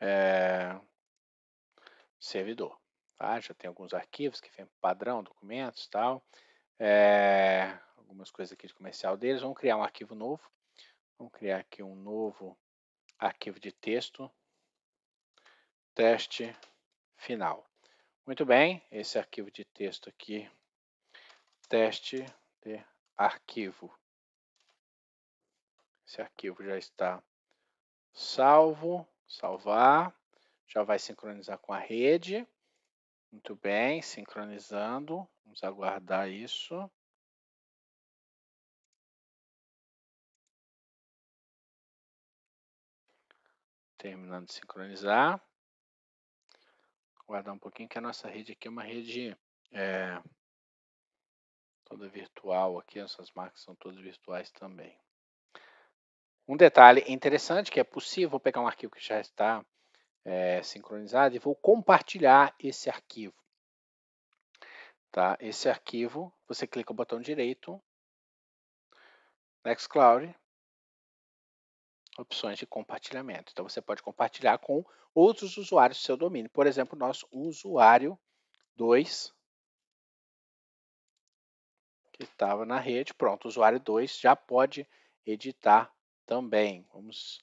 é, servidor. Tá? Já tem alguns arquivos que vem padrão, documentos e tal. É, algumas coisas aqui de comercial deles. Vamos criar um arquivo novo. Vamos criar aqui um novo arquivo de texto. Teste final. Muito bem, esse arquivo de texto aqui, teste de arquivo. Esse arquivo já está salvo, salvar, já vai sincronizar com a rede. Muito bem, sincronizando, vamos aguardar isso. Terminando de sincronizar aguardar um pouquinho que a nossa rede aqui é uma rede é, toda virtual aqui, essas marcas são todas virtuais também. Um detalhe interessante que é possível, vou pegar um arquivo que já está é, sincronizado e vou compartilhar esse arquivo. Tá? Esse arquivo, você clica o botão direito, Nextcloud, opções de compartilhamento. Então, você pode compartilhar com outros usuários do seu domínio. Por exemplo, nosso usuário 2, que estava na rede. Pronto, o usuário 2 já pode editar também. Vamos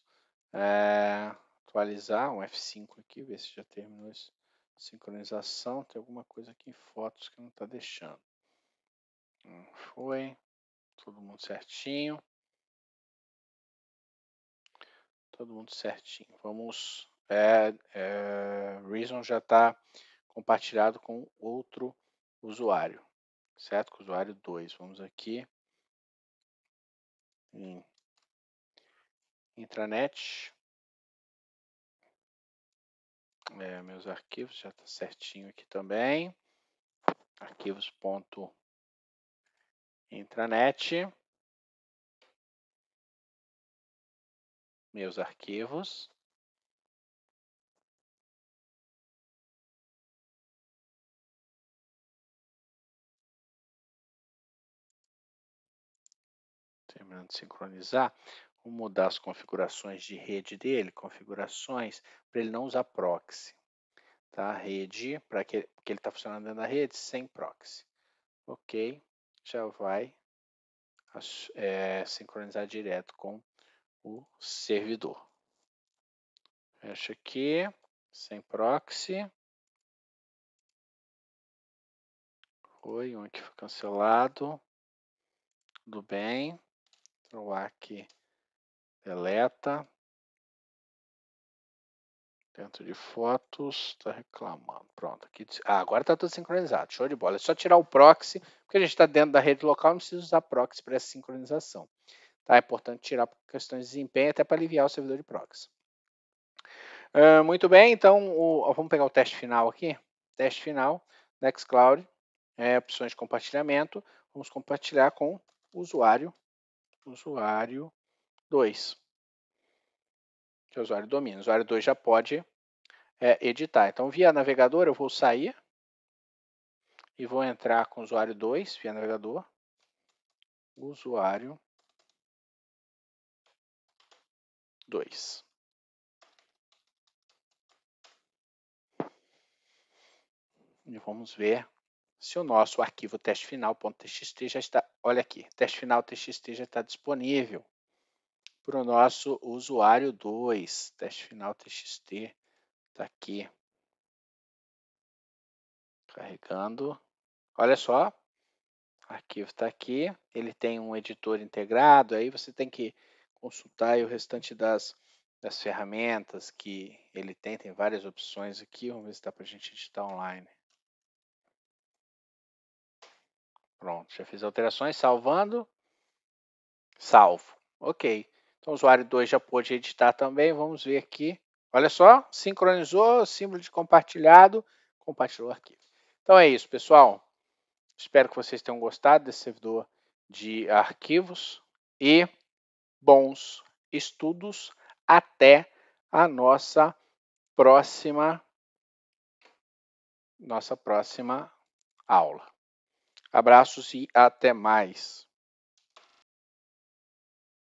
é, atualizar um F5 aqui, ver se já terminou isso. Sincronização, tem alguma coisa aqui em fotos que não está deixando. Foi, todo mundo certinho. Todo mundo certinho. Vamos. É, é, Reason já está compartilhado com outro usuário, certo? Com o usuário 2. Vamos aqui em intranet. É, meus arquivos já está certinho aqui também. Arquivos.intranet. meus arquivos. Terminando de sincronizar, vou mudar as configurações de rede dele, configurações, para ele não usar proxy. Tá? Rede, para que, que ele está funcionando dentro da rede, sem proxy. Ok, já vai é, sincronizar direto com o servidor. Fecha aqui, sem proxy. oi um aqui foi cancelado. Tudo bem. Então, o aqui, deleta. Dentro de fotos, está reclamando. Pronto, aqui. Ah, agora está tudo sincronizado. Show de bola. É só tirar o proxy, porque a gente está dentro da rede local, não precisa usar proxy para essa sincronização. Tá? É importante tirar questões de desempenho até para aliviar o servidor de proxy. Uh, muito bem, então o, vamos pegar o teste final aqui. Teste final, Nextcloud, é, opções de compartilhamento. Vamos compartilhar com usuário, usuário 2. Que é o usuário domínio usuário 2 já pode é, editar. Então, via navegador, eu vou sair e vou entrar com o usuário 2, via navegador, usuário 2. E vamos ver se o nosso arquivo teste final.txt já está, olha aqui, teste final.txt já está disponível para o nosso usuário 2, teste final.txt está aqui. Carregando. Olha só, o arquivo está aqui, ele tem um editor integrado, aí você tem que consultar o restante das, das ferramentas que ele tem, tem várias opções aqui, vamos ver se dá para a gente editar online. Pronto, já fiz alterações, salvando, salvo, ok. Então o usuário 2 já pôde editar também, vamos ver aqui. Olha só, sincronizou, símbolo de compartilhado, compartilhou o arquivo. Então é isso, pessoal. Espero que vocês tenham gostado desse servidor de arquivos e bons estudos. Até a nossa próxima nossa próxima aula. Abraços e até mais.